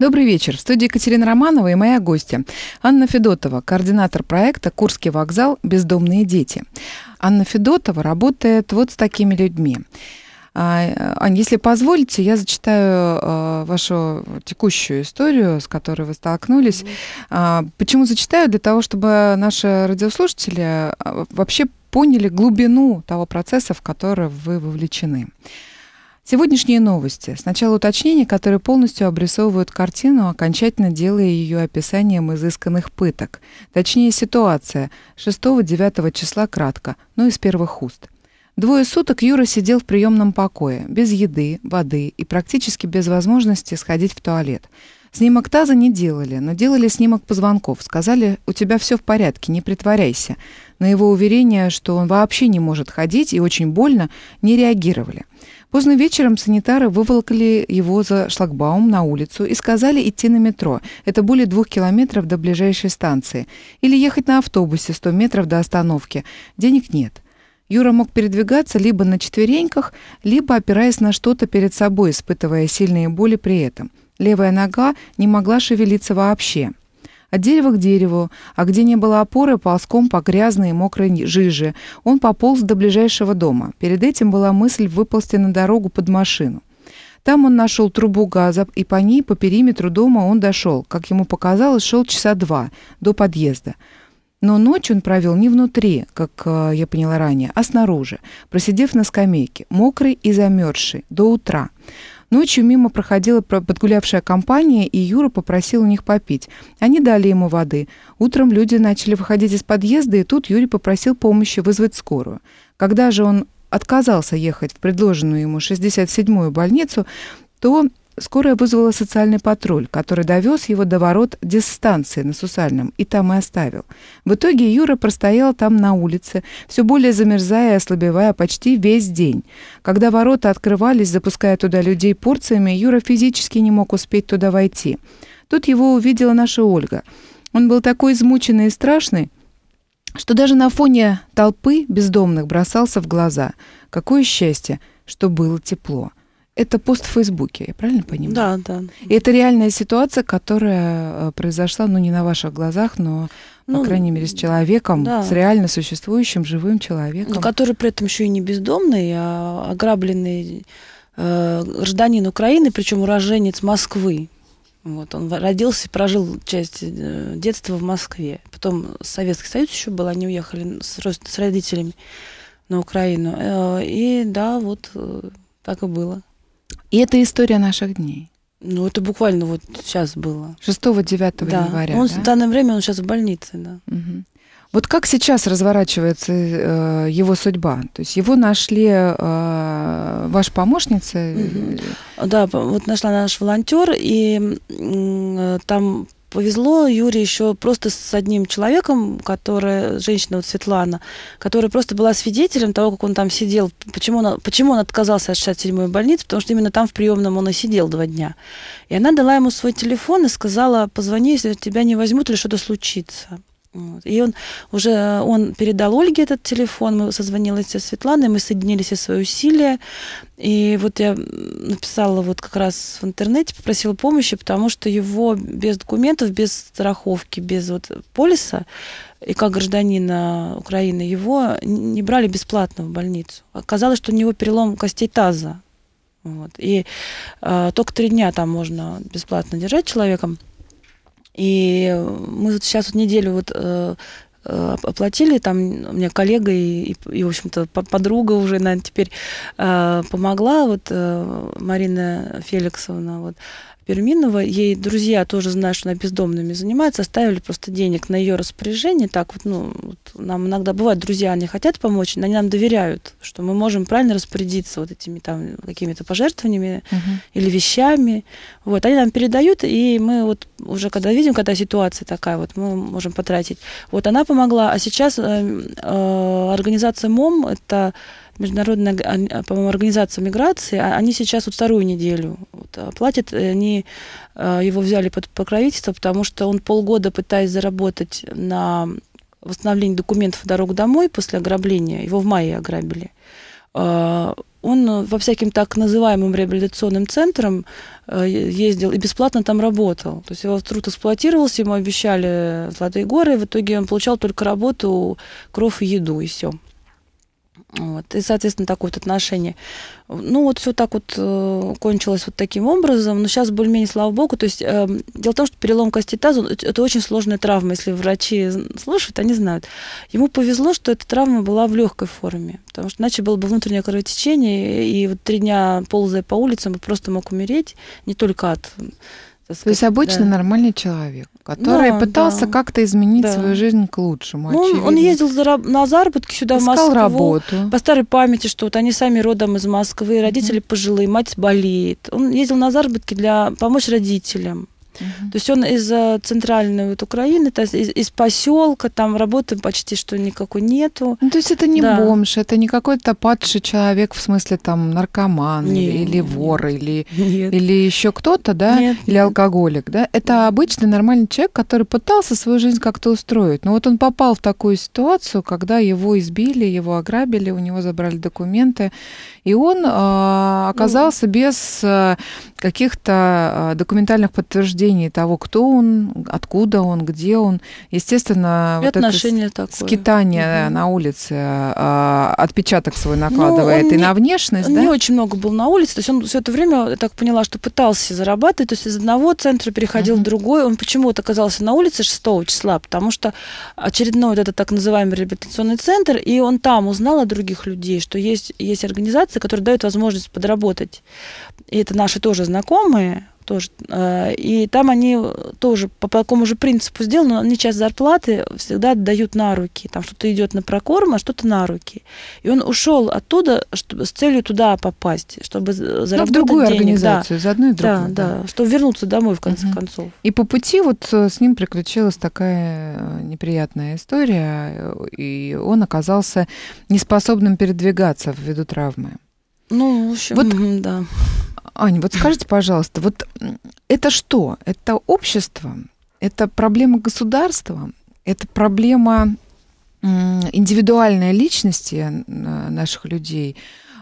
Добрый вечер. В студии Екатерина Романова и моя гостья Анна Федотова, координатор проекта «Курский вокзал. Бездомные дети». Анна Федотова работает вот с такими людьми. А, Ань, если позволите, я зачитаю а, вашу текущую историю, с которой вы столкнулись. Mm-hmm. Почему зачитаю? Для того, чтобы наши радиослушатели вообще поняли глубину того процесса, в который вы вовлечены. Сегодняшние новости. Сначала уточнения, которые полностью обрисовывают картину, окончательно делая ее описанием изысканных пыток. Точнее, ситуация 6-9 числа кратко, но из первых уст. Двое суток Юра сидел в приемном покое, без еды, воды и практически без возможности сходить в туалет. Снимок таза не делали, но делали снимок позвонков. Сказали, у тебя все в порядке, не притворяйся. На его уверение, что он вообще не может ходить и очень больно, не реагировали. Поздно вечером санитары выволокли его за шлагбаум на улицу и сказали идти на метро. Это более двух километров до ближайшей станции. Или ехать на автобусе 100 метров до остановки. Денег нет. Юра мог передвигаться либо на четвереньках, либо опираясь на что-то перед собой, испытывая сильные боли при этом. Левая нога не могла шевелиться вообще. От дерева к дереву, а где не было опоры, ползком по грязной и мокрой жиже. Он пополз до ближайшего дома. Перед этим была мысль выползти на дорогу под машину. Там он нашел трубу газа, и по ней, по периметру дома он дошел. Как ему показалось, шел часа два до подъезда. Но ночь он провел не внутри, как э, я поняла ранее, а снаружи, просидев на скамейке, мокрый и замерзший, до утра. Ночью мимо проходила подгулявшая компания, и Юра попросил у них попить. Они дали ему воды. Утром люди начали выходить из подъезда, и тут Юрий попросил помощи вызвать скорую. Когда же он отказался ехать в предложенную ему 67-ю больницу, то скорая вызвала социальный патруль, который довез его до ворот дистанции на Сусальном, и там и оставил. В итоге Юра простоял там на улице, все более замерзая и ослабевая почти весь день. Когда ворота открывались, запуская туда людей порциями, Юра физически не мог успеть туда войти. Тут его увидела наша Ольга. Он был такой измученный и страшный, что даже на фоне толпы бездомных бросался в глаза. Какое счастье, что было тепло. Это пост в Фейсбуке, я правильно понимаю? Да, да. И это реальная ситуация, которая э, произошла, ну, не на ваших глазах, но, ну, по крайней мере, с человеком, да. с реально существующим живым человеком. Но ну, который при этом еще и не бездомный, а ограбленный э, гражданин Украины, причем уроженец Москвы. Вот, он родился, и прожил часть э, детства в Москве. Потом Советский Союз еще был, они уехали с, с родителями на Украину. Э, и да, вот так и было. И это история наших дней. Ну, это буквально вот сейчас было. 6-9 да. января. Он да? в данное время он сейчас в больнице, да. Угу. Вот как сейчас разворачивается э, его судьба? То есть его нашли э, ваша помощница? Угу. Да, вот нашла наш волонтер, и э, там повезло Юре еще просто с одним человеком, которая, женщина вот Светлана, которая просто была свидетелем того, как он там сидел. Почему он, почему он отказался от 67-й больницы? Потому что именно там в приемном он и сидел два дня. И она дала ему свой телефон и сказала, позвони, если тебя не возьмут или что-то случится. Вот. И он уже он передал Ольге этот телефон, мы созвонились со Светланой, мы соединились все свои усилия. И вот я написала вот как раз в интернете, попросила помощи, потому что его без документов, без страховки, без вот полиса и как гражданина Украины его не брали бесплатно в больницу. Оказалось, что у него перелом костей таза. Вот. И э, только три дня там можно бесплатно держать человеком. И мы вот сейчас вот неделю вот э, э, оплатили, там у меня коллега и, и, и в общем-то, подруга уже, наверное, теперь э, помогла, вот э, Марина Феликсовна, вот, Перминова. Ей друзья тоже знают, что она бездомными занимается, оставили просто денег на ее распоряжение. Так вот, ну, вот нам иногда бывает, друзья, они хотят помочь, но они нам доверяют, что мы можем правильно распорядиться вот этими там какими-то пожертвованиями угу. или вещами. Вот, они нам передают, и мы вот уже когда видим, когда ситуация такая, вот мы можем потратить. Вот она помогла, а сейчас э, э, организация МОМ, это Международная, а, по-моему, организация миграции, а, они сейчас вот вторую неделю вот, а, платят, они его взяли под покровительство, потому что он полгода, пытаясь заработать на восстановление документов дорог домой после ограбления, его в мае ограбили, он во всяким так называемым реабилитационным центрам ездил и бесплатно там работал. То есть его труд эксплуатировался, ему обещали золотые горы, и в итоге он получал только работу, кровь и еду, и все. Вот. И, соответственно, такое вот отношение. Ну, вот все так вот э, кончилось вот таким образом. Но сейчас более-менее, слава богу. То есть э, дело в том, что перелом кости таза – это очень сложная травма. Если врачи слушают, они знают. Ему повезло, что эта травма была в легкой форме. Потому что иначе было бы внутреннее кровотечение. И, и вот три дня, ползая по улицам, он просто мог умереть не только от сказать, То есть обычно да. нормальный человек, который ну, да, пытался да. как-то изменить да. свою жизнь к лучшему. Ну, он ездил на заработки сюда, Искал в Москву. работу. По старой памяти, что вот они сами родом из Москвы, родители mm-hmm. пожилые, мать болеет. Он ездил на заработки для помочь родителям. Угу. То есть он из э, центральной вот Украины, то есть из, из поселка, там работы почти что никакой нету. Ну, то есть это не да. бомж, это не какой-то падший человек в смысле там наркоман нет, или, или вор нет. или нет. или еще кто-то, да, нет, или нет. алкоголик, да? Это обычный нормальный человек, который пытался свою жизнь как-то устроить, но вот он попал в такую ситуацию, когда его избили, его ограбили, у него забрали документы, и он а, ну. э, оказался ну. без каких-то э, документальных подтверждений зрения того, кто он, откуда он, где он. Естественно, и вот это такое. скитание угу. на улице а, отпечаток свой ну, накладывает и не, на внешность, он да? не очень много был на улице, то есть он все это время, я так поняла, что пытался зарабатывать, то есть из одного центра переходил угу. в другой. Он почему-то оказался на улице 6 числа, потому что очередной вот этот так называемый реабилитационный центр, и он там узнал о других людей, что есть, есть организации, которые дают возможность подработать. И это наши тоже знакомые, тоже. Э, и там они тоже по такому же принципу сделаны, но они часть зарплаты всегда отдают на руки. Там что-то идет на прокорм, а что-то на руки. И он ушел оттуда чтобы, с целью туда попасть, чтобы заработать ну, в другую денег. организацию, да. заодно и другую. Да, да, да, чтобы вернуться домой в конце угу. концов. И по пути вот э, с ним приключилась такая э, неприятная история, и он оказался неспособным передвигаться ввиду травмы. Ну, в общем, вот, да. Аня, вот скажите, пожалуйста, вот это что? Это общество? Это проблема государства? Это проблема индивидуальной личности наших людей?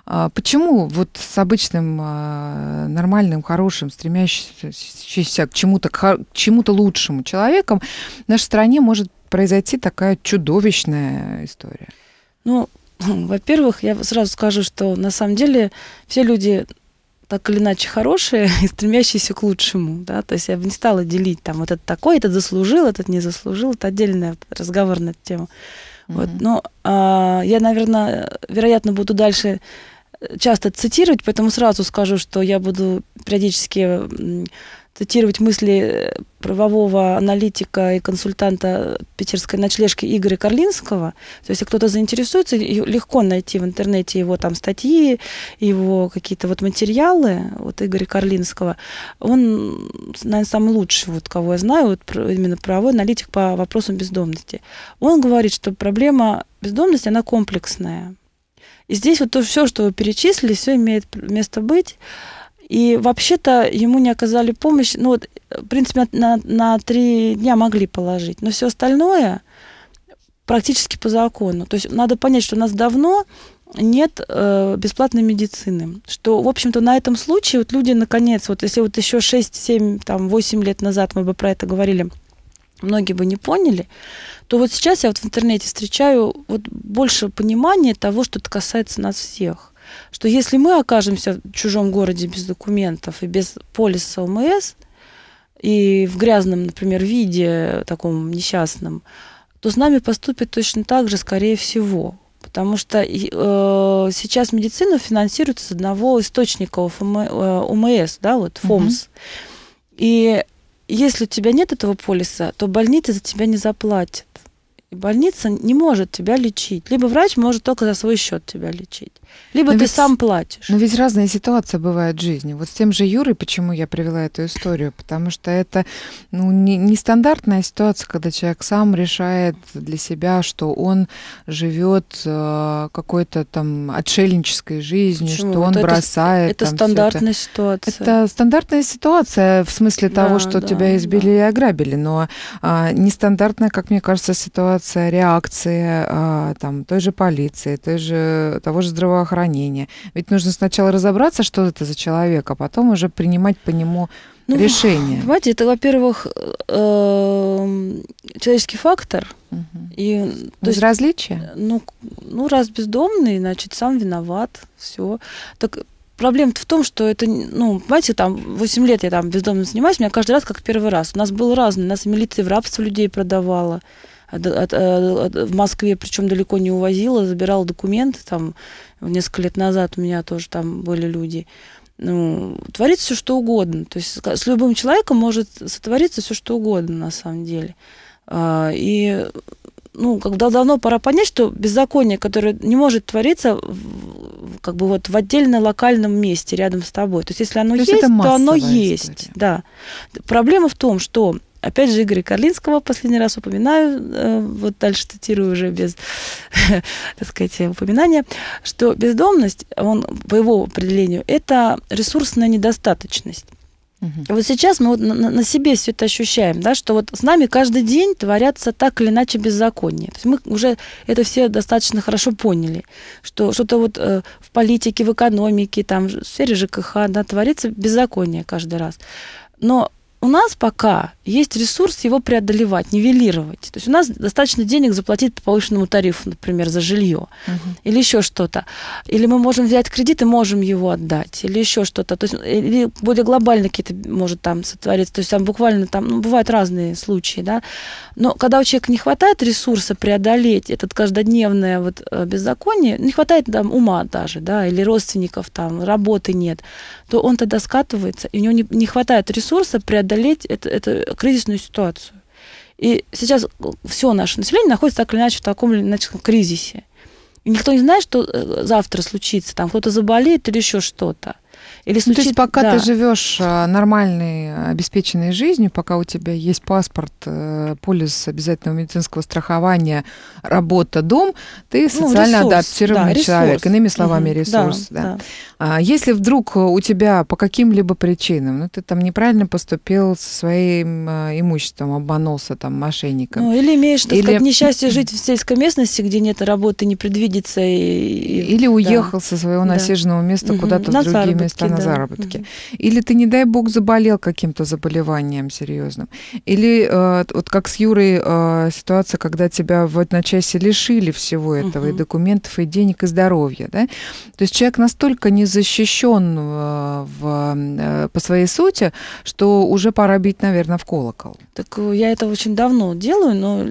А почему вот с обычным, а, нормальным, хорошим, стремящимся к чему-то, к чему-то лучшему человеком в нашей стране может произойти такая чудовищная история? Ну, Во-первых, я сразу скажу, что на самом деле все люди так или иначе хорошие и стремящиеся к лучшему. Да? То есть я бы не стала делить, там, вот этот такой, этот заслужил, этот не заслужил. Это отдельный разговор на эту тему. Mm-hmm. Вот. Но а, я, наверное, вероятно, буду дальше э, часто цитировать, поэтому сразу скажу, что я буду периодически цитировать мысли э, правового аналитика и консультанта питерской ночлежки Игоря Карлинского. То есть, если кто-то заинтересуется, легко найти в интернете его там статьи, его какие-то вот материалы вот Игоря Карлинского. Он, наверное, самый лучший, вот кого я знаю, вот, именно правовой аналитик по вопросам бездомности. Он говорит, что проблема бездомности, она комплексная. И здесь вот то, все, что вы перечислили, все имеет место быть. И вообще-то ему не оказали помощь. Ну, вот, э, в принципе, на, на три дня могли положить. Но все остальное практически по закону. То есть надо понять, что у нас давно нет э, бесплатной медицины. Что, в общем-то, на этом случае вот люди, наконец, вот если вот еще 6, 7, там, 8 лет назад мы бы про это говорили, многие бы не поняли, то вот сейчас я вот в интернете встречаю вот больше понимания того, что это касается нас всех что если мы окажемся в чужом городе без документов и без полиса ОМС, и в грязном, например, виде таком несчастном, то с нами поступит точно так же, скорее всего. Потому что э, сейчас медицина финансируется с одного источника ОФМ, э, ОМС, да, вот ФОМС. Угу. И если у тебя нет этого полиса, то больница за тебя не заплатит. И больница не может тебя лечить. Либо врач может только за свой счет тебя лечить. Либо но ты ведь, сам платишь. Но ведь разные ситуации бывают в жизни. Вот с тем же Юрой, почему я привела эту историю, потому что это ну, нестандартная не, ситуация, когда человек сам решает для себя, что он живет э, какой-то там отшельнической жизнью, почему? что вот он это, бросает. Это там, стандартная это. ситуация. Это стандартная ситуация в смысле да, того, что да, тебя избили да. и ограбили, но э, нестандартная, как мне кажется, ситуация реакции э, а, там той же полиции, той же того же здравоохранения здравоохранения. Ведь нужно сначала разобраться, что это за человек, а потом уже принимать по нему ну, решение. Понимаете, это, во-первых, э, эм, человеческий фактор. Угу. И, то есть, различия? Ну, ну, раз бездомный, значит, сам виноват, все. Так проблема-то в том, что это, ну, понимаете, там, 8 лет я там бездомным занимаюсь, у меня каждый раз как первый раз. У нас был разный, у нас милиция в рабство людей продавала в Москве, причем далеко не увозила, забирала документы, там, несколько лет назад у меня тоже там были люди. Ну, творится все, что угодно. То есть с любым человеком может сотвориться все, что угодно, на самом деле. А, и ну, когда давно пора понять, что беззаконие, которое не может твориться в, как бы вот в отдельно локальном месте рядом с тобой. То есть если оно то есть, есть то оно история. есть. Да. Проблема в том, что Опять же, Игоря Карлинского последний раз упоминаю, э, вот дальше цитирую уже без, так сказать, упоминания, что бездомность, он, по его определению, это ресурсная недостаточность. Угу. Вот сейчас мы вот на, себе все это ощущаем, да, что вот с нами каждый день творятся так или иначе беззакония. То есть мы уже это все достаточно хорошо поняли, что что-то вот э, в политике, в экономике, там, в сфере ЖКХ, да, творится беззаконие каждый раз. Но у нас пока есть ресурс его преодолевать, нивелировать. То есть у нас достаточно денег заплатить по повышенному тарифу, например, за жилье угу. или еще что-то. Или мы можем взять кредит и можем его отдать, или еще что-то. То есть или более глобально какие-то может там сотвориться. То есть там буквально там ну, бывают разные случаи, да. Но когда у человека не хватает ресурса преодолеть этот каждодневное вот э, беззаконие, не хватает там ума даже, да, или родственников там, работы нет, то он тогда скатывается, и у него не, не хватает ресурса преодолеть это, эту кризисную ситуацию. И сейчас все наше население находится так или иначе в таком или иначе кризисе. И никто не знает, что э, завтра случится, там кто-то заболеет или еще что-то. Или случится... ну, то есть пока да. ты живешь а, нормальной, обеспеченной жизнью, пока у тебя есть паспорт, э, полис обязательного медицинского страхования, работа, дом, ты ну, социально ну, ресурс, адаптированный да, человек. Иными словами, угу, ресурс. Да, да. Да. А, если вдруг у тебя по каким-либо причинам, ну ты там неправильно поступил со своим э, имуществом, обманулся там мошенником. Ну, или имеешь, так или... сказать, несчастье жить в сельской местности, где нет работы, не предвидится. И... Или да. уехал со своего насиженного места угу. куда-то в другие места на да. заработки. Угу. Или ты, не дай бог, заболел каким-то заболеванием серьезным. Или э, вот как с Юрой э, ситуация, когда тебя в одночасье лишили всего этого, угу. и документов, и денег, и здоровья. Да? То есть человек настолько не защищен э, в, э, по своей сути, что уже пора бить, наверное, в колокол. Так э, я это очень давно делаю, но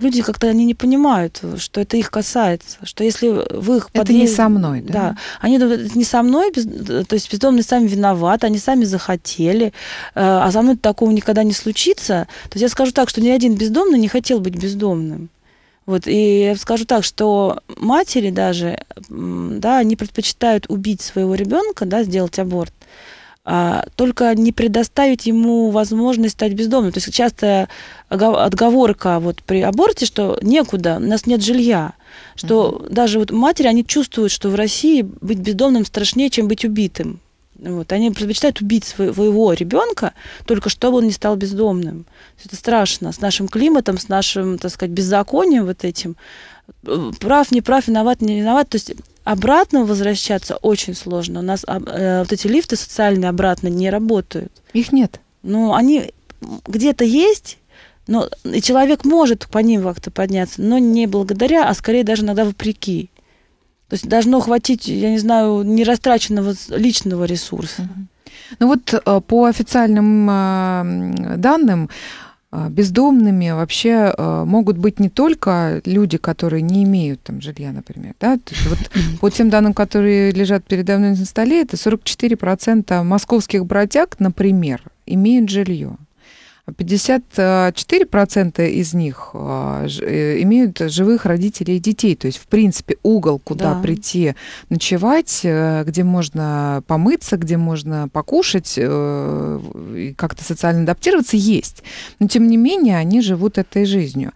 люди как-то они не понимают, что это их касается, что если в их подъезд... Это не со мной, да? Да. Они думают, это не со мной, без... то есть бездомные сами виноваты, они сами захотели, э, а со мной такого никогда не случится. То есть я скажу так, что ни один бездомный не хотел быть бездомным. Вот, и я скажу так, что матери даже, да, они предпочитают убить своего ребенка, да, сделать аборт, а, только не предоставить ему возможность стать бездомным. То есть часто отговорка вот при аборте, что некуда, у нас нет жилья, что угу. даже вот матери, они чувствуют, что в России быть бездомным страшнее, чем быть убитым. Вот, они предпочитают убить своего ребенка, только чтобы он не стал бездомным. Это страшно. С нашим климатом, с нашим, так сказать, беззаконием вот этим прав, не прав, виноват, не виноват. То есть обратно возвращаться очень сложно. У нас э, вот эти лифты социальные обратно не работают. Их нет. Ну, они где-то есть, но и человек может по ним как-то подняться, но не благодаря, а скорее даже иногда вопреки. То есть должно хватить, я не знаю, нерастраченного личного ресурса. Ну вот э, по официальным э, данным а, бездомными вообще а, могут быть не только люди, которые не имеют там жилья, например. Да? То есть вот по тем данным, которые лежат передо мной на столе, это 44% московских бродяг, например, имеют жилье. 54% э, из них э, э, имеют живых родителей и детей. То есть, в принципе, угол, куда да. прийти ночевать, где можно помыться, где можно покушать и как-то социально адаптироваться, есть. Но, тем не менее, они живут этой жизнью.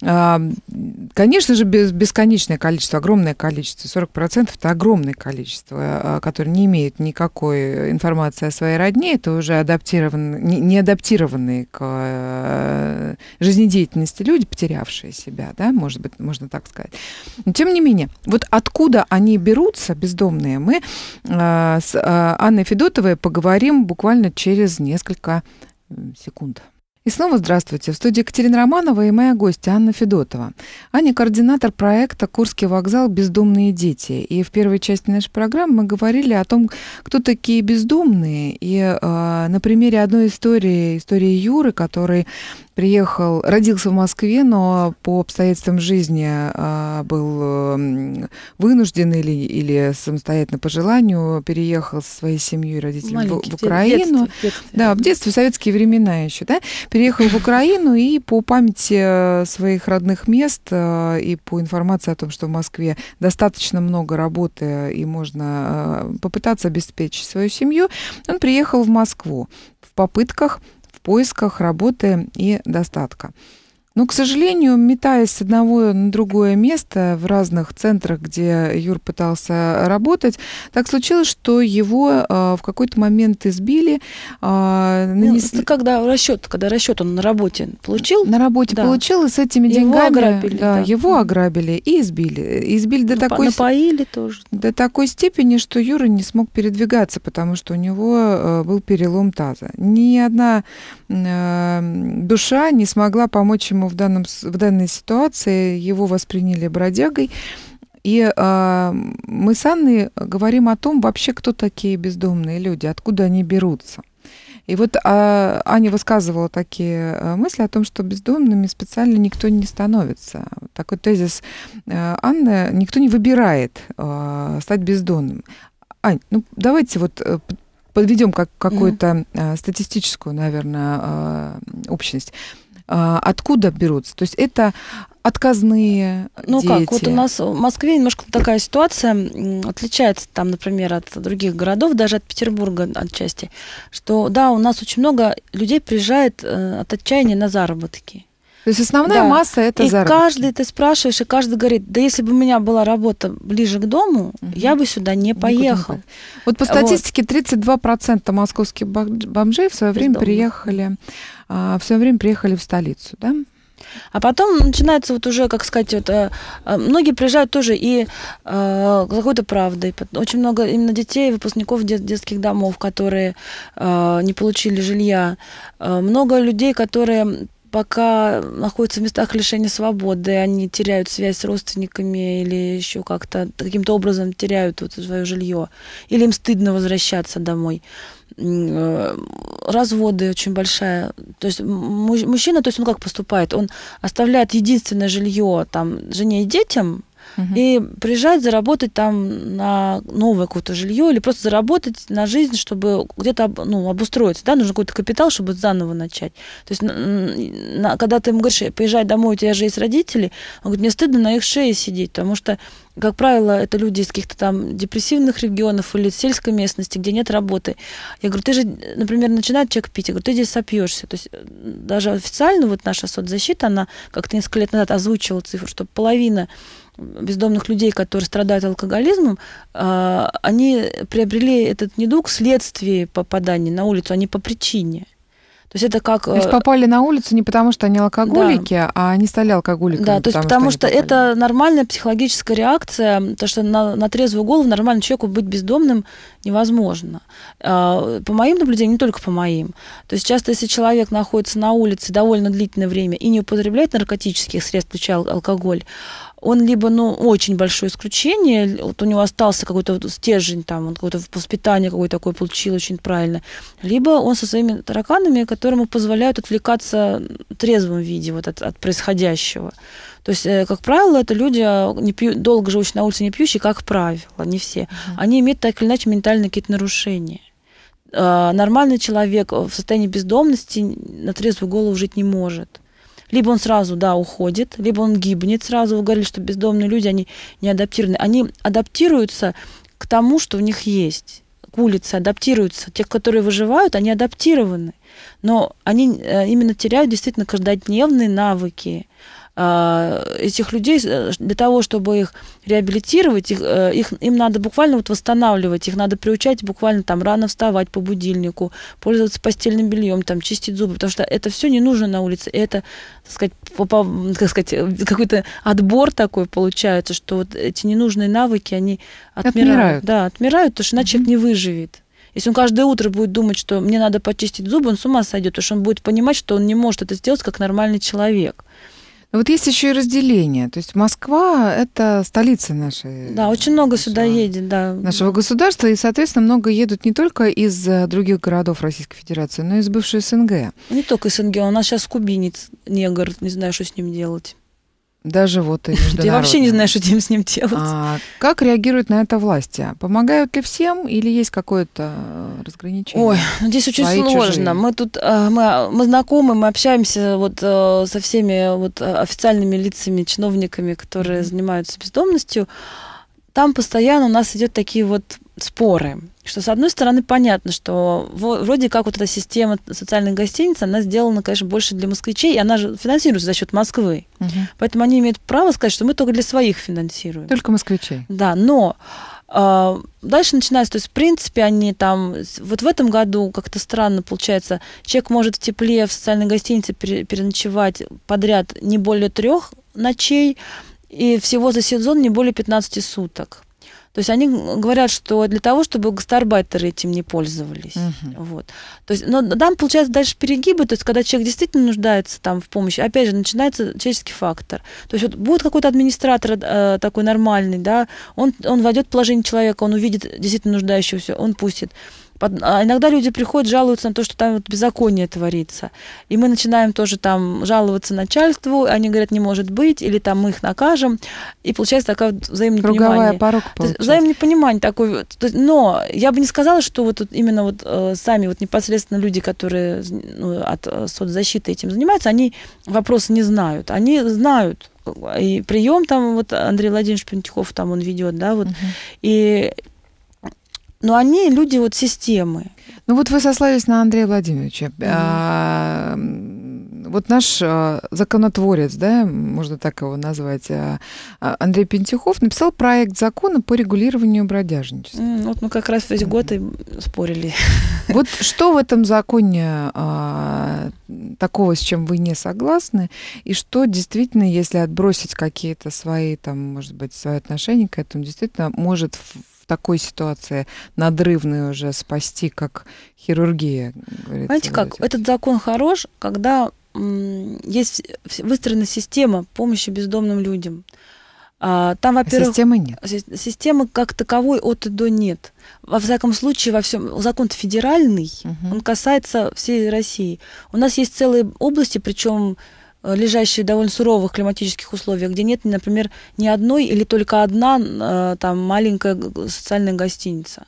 Конечно же, бесконечное количество, огромное количество, 40% это огромное количество, э, а, которое не имеет никакой информации о своей родне, это уже адаптирован, не адаптированные к э, жизнедеятельности люди, потерявшие себя, да, может быть, можно так сказать. Но тем не менее, вот откуда они берутся, бездомные, мы э, с Анной Федотовой поговорим буквально через несколько секунд. И снова здравствуйте. В студии Екатерина Романова и моя гостья Анна Федотова. Аня – координатор проекта «Курский вокзал. Бездомные дети». И в первой части нашей программы мы говорили о том, кто такие бездомные. И э, на примере одной истории, истории Юры, который приехал, родился в Москве, но по обстоятельствам жизни а, был вынужден или, или самостоятельно по желанию переехал со своей семьей и родителями в, в Украину. В детстве, в детстве. Да, в детстве, в советские времена еще, да. Переехал в Украину и по памяти э, своих родных мест а, и по информации о том, что в Москве достаточно много работы и можно а, попытаться обеспечить свою семью, он приехал в Москву в попытках поисках работы и достатка. Но, ну, к сожалению, метаясь с одного на другое место в разных центрах, где Юр пытался работать, так случилось, что его а, в какой-то момент избили. А, нанесли... ну, когда расчет, когда расчет он на работе получил? На работе да. получил, и с этими его деньгами ограбили, да, да. его ограбили и избили. Избили до ну, такой напоили тоже. До такой степени, что Юра не смог передвигаться, потому что у него а, был перелом таза. Ни одна э, душа не смогла помочь ему в, данном, в данной ситуации его восприняли бродягой. И э, мы с Анной говорим о том, вообще, кто такие бездомные люди, откуда они берутся. И вот а, Аня высказывала такие э, мысли о том, что бездомными специально никто не становится. Такой тезис э, Анны, никто не выбирает а, стать бездомным. Ань, ну давайте вот подведем как, какую-то mm статистическую, наверное, общность. А, откуда берутся? То есть это отказные Ну дети. как, вот у нас в Москве немножко такая ситуация отличается там, например, от других городов, даже от Петербурга отчасти, что да, у нас очень много людей приезжает э, от отчаяния на заработки. То есть основная да. масса это и заработки. каждый ты спрашиваешь, и каждый говорит, да если бы у меня была работа ближе к дому, угу. я бы сюда не поехал. Вот по статистике 32% московских бомжей в свое время приехали а, в свое время приехали в столицу, да? А потом начинается вот уже, как сказать, вот, э, э, многие приезжают тоже и э, какой-то правдой. Очень много именно детей, выпускников дет, детских домов, которые э, не получили жилья. Э, много людей, которые пока находятся в местах лишения свободы, они теряют связь с родственниками или еще как-то каким-то образом теряют вот свое жилье, или им стыдно возвращаться домой. Э, разводы очень большая. То есть мужчина, то есть он как поступает? Он оставляет единственное жилье там жене и детям, и приезжать, заработать там на новое какое-то жилье или просто заработать на жизнь, чтобы где-то ну, обустроиться. Да? Нужен какой-то капитал, чтобы заново начать. То есть, на, когда ты ему говоришь, поезжай домой, у тебя же есть родители, он говорит, мне стыдно на их шее сидеть, потому что как правило, это люди из каких-то там депрессивных регионов или сельской местности, где нет работы. Я говорю, ты же, например, начинает человек пить, я говорю, ты здесь сопьешься. То есть даже официально вот наша соцзащита, она как-то несколько лет назад озвучивала цифру, что половина бездомных людей, которые страдают алкоголизмом, а, они приобрели этот недуг вследствие попадания на улицу, а не по причине. То есть это как... То э, есть попали на улицу не потому, что они алкоголики, да. а они стали алкоголиками. Да, то есть потому, что, что это нормальная психологическая реакция, то что на, на трезвую голову нормальному человеку быть бездомным невозможно. А, по моим наблюдениям, не только по моим. То есть часто, если человек находится на улице довольно длительное время и не употребляет наркотических средств, включая алкоголь, он либо, ну, очень большое исключение, вот у него остался какой-то вот стержень там, он какое-то воспитание какое-то такое получил очень правильно, либо он со своими тараканами, которые позволяют отвлекаться в трезвом виде вот от, от происходящего. То есть, э, как правило, это люди, а, не пью, долго живущие на улице, не пьющие, как правило, не все. Uh-huh. Они имеют так или иначе ментальные какие-то нарушения а нормальный человек в состоянии бездомности на трезвую голову жить не может либо он сразу, да, уходит, либо он гибнет сразу. Вы говорили, что бездомные люди, они не адаптированы. Они адаптируются к тому, что у них есть К улице адаптируются. Те, которые выживают, они адаптированы. Но они э, именно теряют действительно каждодневные навыки. А, этих людей, э, для того, чтобы их реабилитировать, их, э, их, им надо буквально вот восстанавливать, их надо приучать буквально там рано вставать по будильнику, пользоваться постельным бельем, там, чистить зубы, потому что это все не нужно на улице. Это, так сказать, так сказать какой-то отбор такой получается, что вот эти ненужные навыки, они отмирают. отмирают. Да, отмирают, потому что иначе mm не выживет. Если он каждое утро будет думать, что мне надо почистить зубы, он с ума сойдет, потому что он будет понимать, что он не может это сделать как нормальный человек. Ну, вот есть еще и разделение. То есть Москва – это столица нашей... Да, очень много нашего, сюда едет, да. Нашего государства, и, соответственно, много едут не только из э, других городов Российской Федерации, но и из бывшей СНГ. Не только СНГ, у нас сейчас кубинец, негр, не знаю, что с ним делать. Даже вот и Ты вообще не знаешь, что тебе с ним делать. А, как реагируют на это власти? Помогают ли всем или есть какое-то э, разграничение? Ой, ну, здесь очень Свои, сложно. Чужие. Мы тут, э, мы, а, мы знакомы, мы общаемся вот э, со всеми вот официальными лицами, чиновниками, которые mm-hmm. занимаются бездомностью. Там постоянно у нас идет такие вот споры. Что, с одной стороны, понятно, что вроде как вот эта система социальных гостиниц, она сделана, конечно, больше для москвичей, и она же финансируется за счет Москвы. Угу. Поэтому они имеют право сказать, что мы только для своих финансируем. Только москвичей. Да, но э, дальше начинается, то есть, в принципе, они там, вот в этом году как-то странно получается, человек может в тепле в социальной гостинице переночевать подряд не более трех ночей, и всего за сезон не более 15 суток. То есть они говорят, что для того, чтобы гастарбайтеры этим не пользовались. Угу. Вот. То есть, но там получается дальше перегибы, то есть когда человек действительно нуждается там в помощи, опять же, начинается человеческий фактор. То есть вот будет какой-то администратор э, такой нормальный, да, он, он войдет в положение человека, он увидит действительно нуждающегося, он пустит. А иногда люди приходят, жалуются на то, что там вот беззаконие творится. И мы начинаем тоже там жаловаться начальству, они говорят, не может быть, или там мы их накажем. И получается такая вот взаимопонимание. Круговая порука Взаимопонимание такое. есть, но я бы не сказала, что вот тут именно вот э, сами вот непосредственно люди, которые ну, от э, соцзащиты этим занимаются, они вопросы не знают. Они знают, э, и прием там вот Андрей Владимирович Пентюхов там он ведет, да, вот, угу. и но они люди вот системы. Ну вот вы сослались на Андрея Владимировича. Mm-hmm. А, вот наш а, законотворец, да, можно так его назвать, а, а Андрей Пентюхов, написал проект закона по регулированию бродяжничества. Mm, вот мы как раз весь mm-hmm. год и спорили. Вот что в этом законе а, такого, с чем вы не согласны, и что действительно, если отбросить какие-то свои, там, может быть, свои отношения к этому, действительно может такой ситуации надрывной уже спасти, как хирургия. Знаете как, здесь. этот закон хорош, когда есть выстроена система помощи бездомным людям. А, там, а во-первых, системы нет. Системы как таковой от и до нет. Во всяком случае, во всем закон федеральный, угу. он касается всей России. У нас есть целые области, причем Э, лежащие в довольно суровых климатических условиях, где нет, например, ни одной или только одна э, там маленькая социальная гостиница.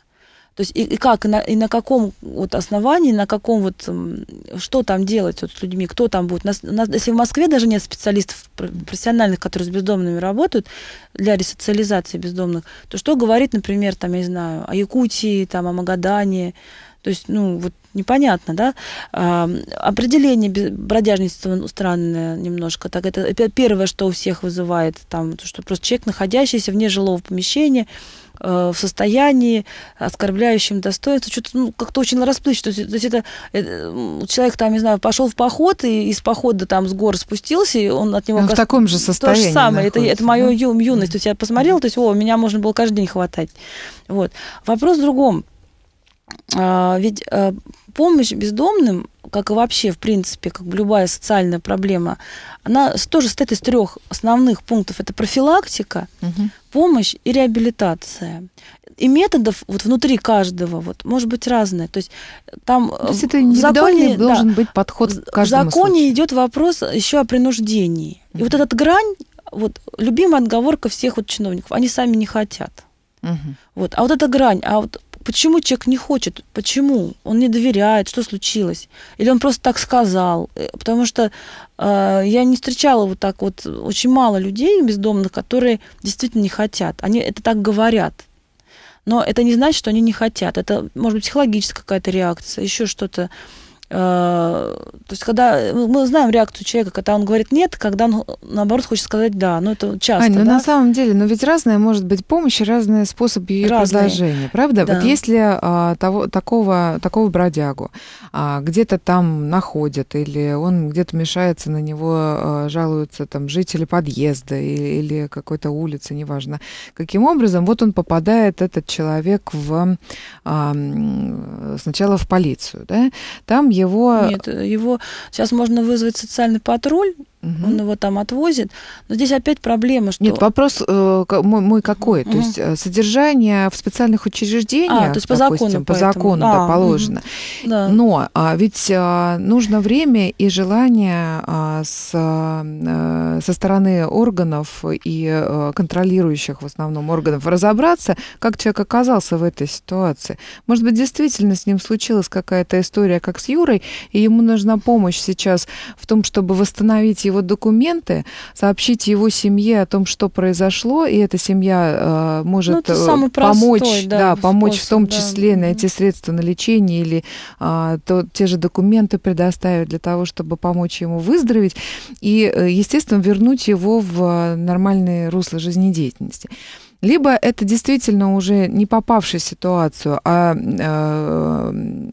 То есть и, и как, и на, и на каком вот основании, на каком вот, что там делать вот с людьми, кто там будет. У нас, если в Москве даже нет специалистов профессиональных, которые с бездомными работают для ресоциализации бездомных, то что говорит, например, там, я не знаю, о Якутии, там, о Магадане, то есть, ну, вот непонятно, да? А, определение бродяжничества странное немножко. Так это, это первое, что у всех вызывает, там, что просто человек, находящийся вне жилого помещения, э, в состоянии, оскорбляющем достоинство, что-то ну, как-то очень расплывчато. То есть это, это человек там, не знаю, пошел в поход и из похода там с гор спустился, и он от него... Он как... в таком же состоянии. То же самое, это, это мое да? ю, юность. Mm-hmm. То есть я посмотрела, то есть, о, меня можно было каждый день хватать. Вот. Вопрос в другом. А, ведь а, помощь бездомным, как и вообще, в принципе, как любая социальная проблема, она тоже состоит из трех основных пунктов. Это профилактика, угу. помощь и реабилитация. И методов вот внутри каждого вот может быть разное. То есть там То э, есть это в законе должен да, быть подход к каждому. В законе случаю. идет вопрос еще о принуждении. Угу. И вот эта грань, вот любимая отговорка всех вот чиновников, они сами не хотят. Угу. Вот. А вот эта грань, а вот почему человек не хочет? Почему? Он не доверяет, что случилось? Или он просто так сказал? Э, потому что э, я не встречала вот так вот очень мало людей бездомных, которые действительно не хотят. Они это так говорят. Но это не значит, что они не хотят. Это, может быть, психологическая какая-то реакция, еще что-то. Э, то есть, когда ну, мы знаем реакцию человека, когда он говорит нет, когда он наоборот хочет сказать да. Но ну, это часто. Аня, ну, да? ну на самом деле, но ну, ведь разная может быть помощь разные способы ее разные. предложения, правда? Да. Вот если а, того, такого, такого бродягу а, где-то там находят, или он где-то мешается, на него а, жалуются там жители подъезда или, или какой-то улицы, неважно. Каким образом вот он попадает, этот человек, в, а, сначала в полицию, да? Там его... Нет, его... Сейчас можно вызвать социальный патруль, Угу. Он его там отвозит. Но здесь опять проблема, что... Нет, вопрос э, мой, мой какой? Угу. То есть э, содержание в специальных учреждениях, а, то есть по закону, по закону а, да, положено. Угу. Да. Но а, ведь а, нужно время и желание а, с, а, со стороны органов и а, контролирующих в основном органов разобраться, как человек оказался в этой ситуации. Может быть, действительно с ним случилась какая-то история, как с Юрой, и ему нужна помощь сейчас в том, чтобы восстановить его документы, сообщить его семье о том, что произошло, и эта семья э, может ну, э, помочь, простой, да, да, помочь в том числе да. найти средства на лечение или э, то, те же документы предоставить для того, чтобы помочь ему выздороветь и, э, естественно, вернуть его в э, нормальные русло жизнедеятельности либо это действительно уже не попавший ситуацию, а э,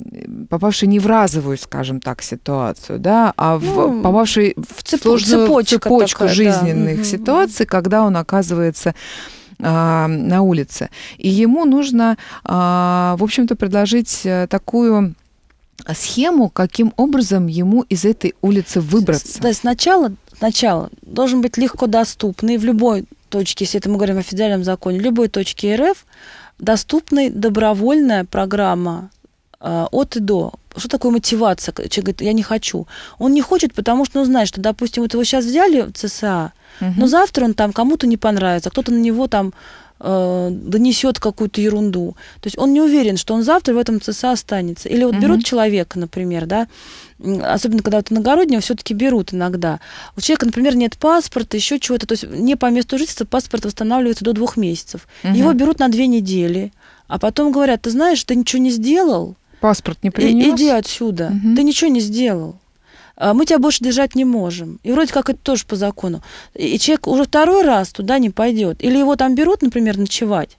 попавший не в разовую, скажем так, ситуацию, да, а ну, в, в цеп- цепочку такая, жизненных да. ситуаций, когда он оказывается э, на улице. И ему нужно, э, в общем-то, предложить э, такую схему, каким образом ему из этой улицы выбраться. То есть сначала, сначала должен быть легко доступный в любой точки, если это мы говорим о федеральном законе, любой точки РФ доступна добровольная программа э, от и до. Что такое мотивация? Человек говорит, я не хочу. Он не хочет, потому что он знает, что, допустим, вот его сейчас взяли в ЦСА, угу. но завтра он там кому-то не понравится, кто-то на него там э, донесет какую-то ерунду. То есть он не уверен, что он завтра в этом ЦСА останется. Или вот угу. берут человека, например, да, особенно когда вот иногороднего, все-таки берут иногда. У человека, например, нет паспорта, еще чего-то, то есть не по месту жительства паспорт восстанавливается до двух месяцев. Угу. Его берут на две недели, а потом говорят, ты знаешь, ты ничего не сделал. Паспорт не принес. И, иди отсюда, угу. ты ничего не сделал а мы тебя больше держать не можем. И вроде как это тоже по закону. И человек уже второй раз туда не пойдет. Или его там берут, например, ночевать.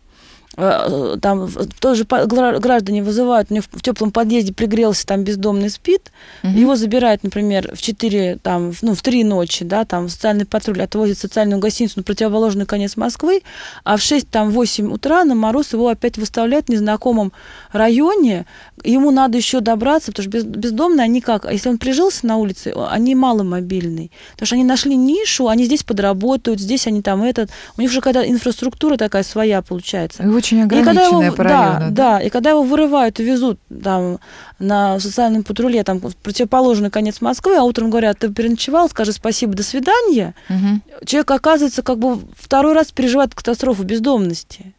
Э, там тоже граждане вызывают, у него в теплом подъезде пригрелся там бездомный спит, угу. его забирают, например, в 4, там, ну, в 3 ночи, да, там, социальный патруль отвозит в социальную гостиницу на противоположный конец Москвы, а в 6, там, 8 утра на мороз его опять выставляют в незнакомом районе, ему надо еще добраться, потому что без бездомные, они как, а если он прижился на улице, они маломобильные, потому что они нашли нишу, они здесь подработают, здесь они там этот, у них уже какая-то инфраструктура такая своя получается. Его очень ограниченная и когда району, да, да, да, и когда его вырывают и везут там на социальном патруле там в противоположный конец Москвы, а утром говорят, ты переночевал, скажи спасибо, до свидания. Угу. Человек оказывается как бы второй раз переживает катастрофу бездомности.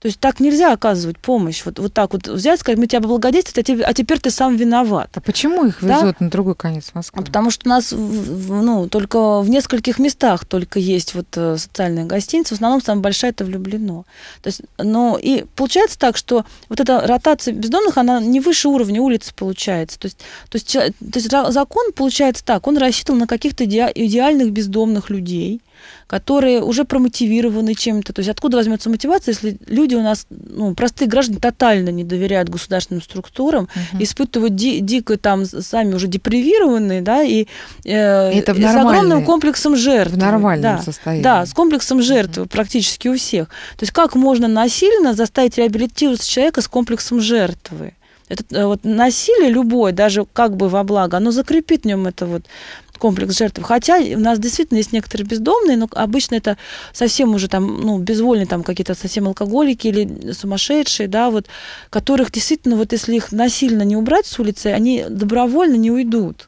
То есть так нельзя оказывать помощь. Вот, вот так вот взять, сказать, мы тебя благодетельствуем, а, а теперь ты сам виноват. А почему их везут да? на другой конец Москвы? А потому что у нас ну, только в нескольких местах только есть вот э, социальные гостиницы, В основном самая большая это влюблено. То есть, ну, и получается так, что вот эта ротация бездомных, она не выше уровня улицы получается. То есть, то есть, то есть закон получается так, он рассчитан на каких-то идеальных бездомных людей, которые уже промотивированы чем-то. То есть откуда возьмется мотивация, если люди у нас, ну, простые граждане тотально не доверяют государственным структурам, угу. испытывают ди- дико там сами уже депривированные, да, и, э, Это и с огромным комплексом жертв. В нормальном да, состоянии. Да, с комплексом жертв угу. практически у всех. То есть как можно насильно заставить реабилитироваться человека с комплексом жертвы? Это э, вот насилие любое, даже как бы во благо, оно закрепит в нем это вот комплекс жертв. Хотя у нас действительно есть некоторые бездомные, но обычно это совсем уже там, ну, безвольные там какие-то совсем алкоголики или сумасшедшие, да, вот, которых действительно вот если их насильно не убрать с улицы, они добровольно не уйдут.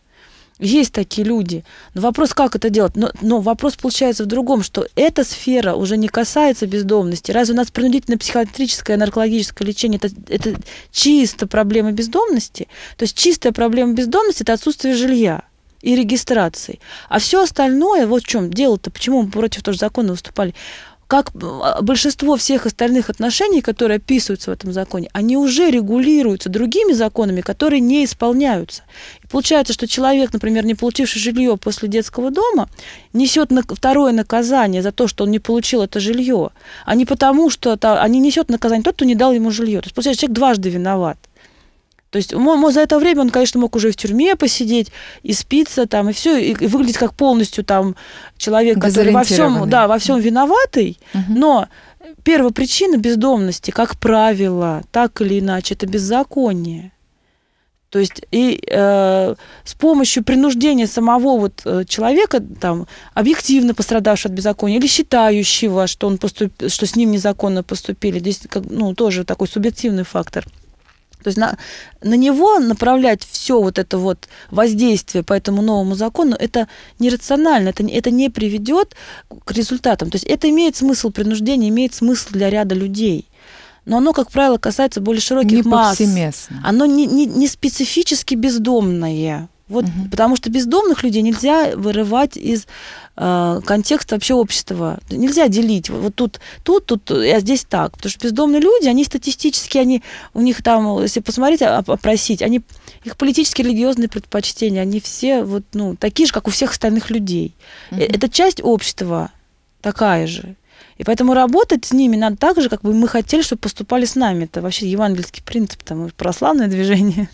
Есть такие люди. Но вопрос, как это делать? Но, но вопрос получается в другом, что эта сфера уже не касается бездомности. Разве у нас принудительное психиатрическое, наркологическое лечение это, это чисто проблема бездомности? То есть чистая проблема бездомности – это отсутствие жилья и регистрацией. А все остальное, вот в чем дело-то, почему мы против тоже закона выступали, как а, большинство всех остальных отношений, которые описываются в этом законе, они уже регулируются другими законами, которые не исполняются. И получается, что человек, например, не получивший жилье после детского дома, несет второе наказание за то, что он не получил это жилье, а не потому, что это, а не несет наказание тот, кто не дал ему жилье. То есть, получается, человек дважды виноват. То есть за это время он, конечно, мог уже в тюрьме посидеть, и спиться там, и все, и выглядеть как полностью там человек, который во всем, да, во всем виноватый, угу. но первопричина бездомности, как правило, так или иначе, это беззаконие. То есть и э, с помощью принуждения самого вот э, человека, там, объективно пострадавшего от беззакония или считающего, что, он поступ... что с ним незаконно поступили, здесь как, ну, тоже такой субъективный фактор – то есть на, на него направлять все вот это вот воздействие по этому новому закону, это нерационально, это, это не приведет к результатам. То есть это имеет смысл принуждения, имеет смысл для ряда людей но оно, как правило, касается более широких не масс. Оно не, не, не специфически бездомное. Вот, угу. Потому что бездомных людей нельзя вырывать из а, контекст вообще общества. Нельзя делить. Вот тут, тут, тут, а здесь так. Потому что бездомные люди, они статистически, они, у них там, если посмотреть, а, опросить, они, их политические, религиозные предпочтения, они все вот, ну, такие же, как у всех остальных людей. Mm-hmm. Это часть общества такая же. И поэтому работать с ними надо так же, как бы мы хотели, чтобы поступали с нами. Это вообще евангельский принцип, там, православное движение.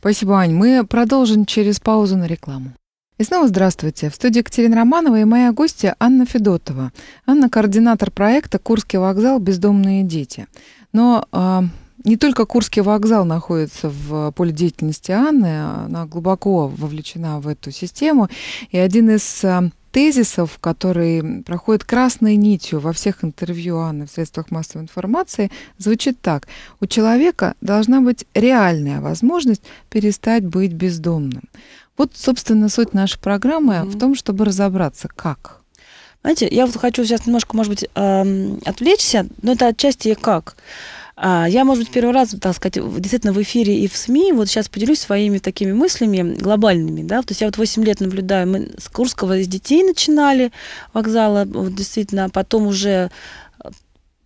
Спасибо, Ань. Мы продолжим через паузу на рекламу. И снова здравствуйте. В студии Екатерина Романова и моя гостья Анна Федотова. Анна – координатор проекта «Курский вокзал. Бездомные дети». Но э, не только Курский вокзал находится в поле деятельности Анны, она глубоко вовлечена в эту систему. И один из а, тезисов, который проходит красной нитью во всех интервью Анны в средствах массовой информации, звучит так. У человека должна быть реальная возможность перестать быть бездомным. Вот, собственно, суть нашей программы mm-hmm. в том, чтобы разобраться, как. Знаете, я вот хочу сейчас немножко, может быть, эм, отвлечься, но это отчасти и как. А, я, может быть, первый раз, так сказать, действительно в эфире и в СМИ вот сейчас поделюсь своими такими мыслями глобальными, да, то есть я вот 8 лет наблюдаю, мы с Курского из детей начинали вокзала, вот действительно, а потом уже а,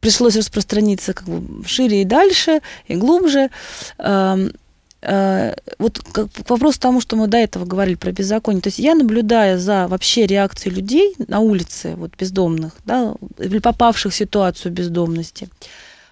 пришлось распространиться как бы шире и дальше, и глубже. Э, вот как, к вопросу тому, что мы до этого говорили про беззаконие, то есть я наблюдая за вообще реакцией людей на улице, вот бездомных, да, или попавших в ситуацию бездомности,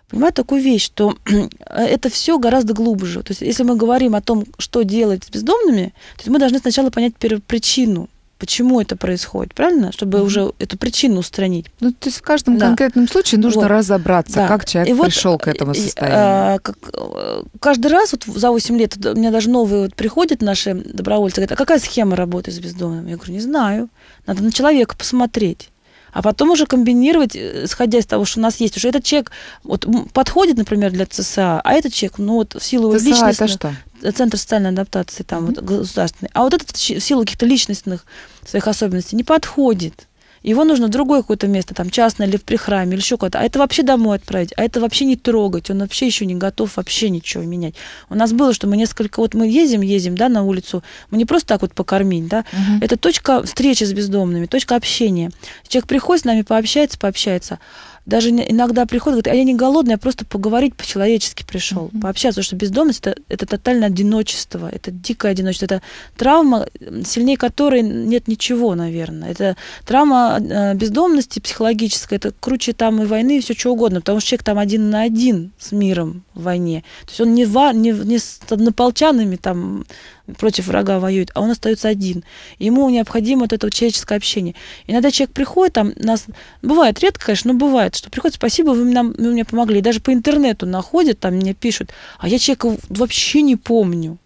понимаю такую вещь, что э, это все гораздо глубже. То есть если мы говорим о том, что делать с бездомными, то есть мы должны сначала понять первопричину почему это происходит, правильно? Чтобы mm-hmm. уже эту причину устранить. Ну, то есть в каждом да. конкретном случае нужно вот. разобраться, да. как человек и пришел вот, к э, этому состоянию. А, э, каждый раз вот за 8 лет у меня даже новые вот приходят наши добровольцы, говорят, а какая схема работы с бездомным? Я говорю, не знаю, надо на человека посмотреть а потом уже комбинировать, э, исходя из того, что у нас есть. Уже этот человек вот, подходит, например, для ЦСА, а этот человек, ну вот в силу ЦСА личностных... это что? центр социальной адаптации там mm-hmm. вот, государственный, а вот этот в силу каких-то личностных своих особенностей не подходит. Его нужно в другое какое-то место, там частное или в прихраме, или еще куда-то. А это вообще домой отправить, а это вообще не трогать, он вообще еще не готов вообще ничего менять. У нас было, что мы несколько, вот мы ездим, ездим, да, на улицу, мы не просто так вот покормить, да, угу. это точка встречи с бездомными, точка общения. Человек приходит с нами, пообщается, пообщается, даже иногда приходят, говорят, а я не голодный, я просто поговорить по-человечески пришел, mm-hmm. пообщаться, потому что бездомность это, это тотальное одиночество, это дикое одиночество, это травма, сильнее которой нет ничего, наверное. Это травма э, бездомности психологическая, это круче там и войны, и все что угодно, потому что человек там один на один с миром в войне. То есть он не, ва, не, не с однополчанами там против врага воюет, а он остается один. Ему необходимо вот это вот человеческое общение. Иногда человек приходит, там нас... Бывает редко, конечно, но бывает, что приходит, спасибо, вы, нам, вы мне помогли. И даже по интернету находят, там мне пишут, а я человека вообще не помню.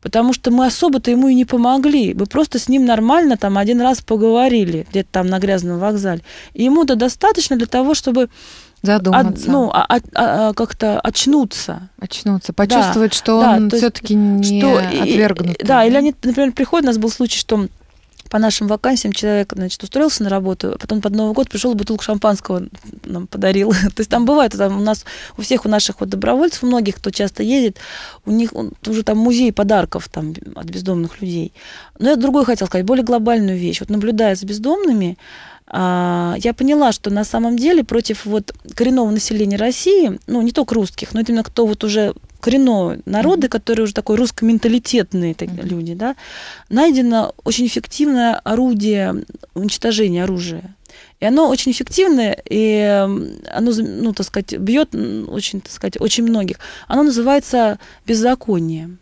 Потому что мы особо-то ему и не помогли. Мы просто с ним нормально там один раз поговорили, где-то там на грязном вокзале. И ему-то достаточно для того, чтобы задуматься. От, ну, а, от, от, а, а, как-то очнуться. Очнуться, почувствовать, да, что да, он все-таки не что, отвергнут. И, да, или они, например, приходят, у нас был случай, что по нашим вакансиям человек, значит, устроился на работу, потом под Новый год пришел бутылку шампанского нам подарил. То есть там бывает, там у нас, у всех у наших вот добровольцев, у многих, кто часто ездит, у них он, уже там музей подарков там от бездомных людей. Но я другой хотел сказать, более глобальную вещь. Вот наблюдая за бездомными, а, я поняла, что на самом деле против вот коренного населения России, ну, не только русских, но именно кто вот уже коренные народы, которые уже такой русско-менталитетные так, люди, да, найдено очень эффективное орудие уничтожения оружия. И оно очень эффективное, и оно, ну, так сказать, бьет очень, так сказать, очень многих. Оно называется беззаконие.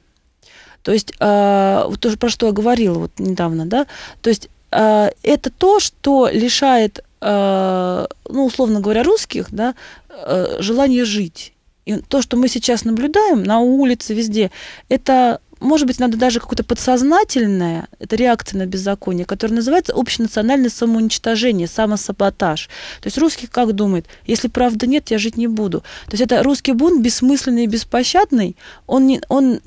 То есть, э, вот то, про что я говорила вот недавно, да, то есть Э, это то, что лишает, э, ну, условно говоря, русских, да, э, желания жить. И то, что мы сейчас наблюдаем на улице, везде, это может быть, надо даже какое-то подсознательное, это реакция на беззаконие, которая называется общенациональное самоуничтожение, самосаботаж. То есть русский как думает, если правды нет, я жить не буду. То есть это русский бунт бессмысленный и беспощадный. Он, не, он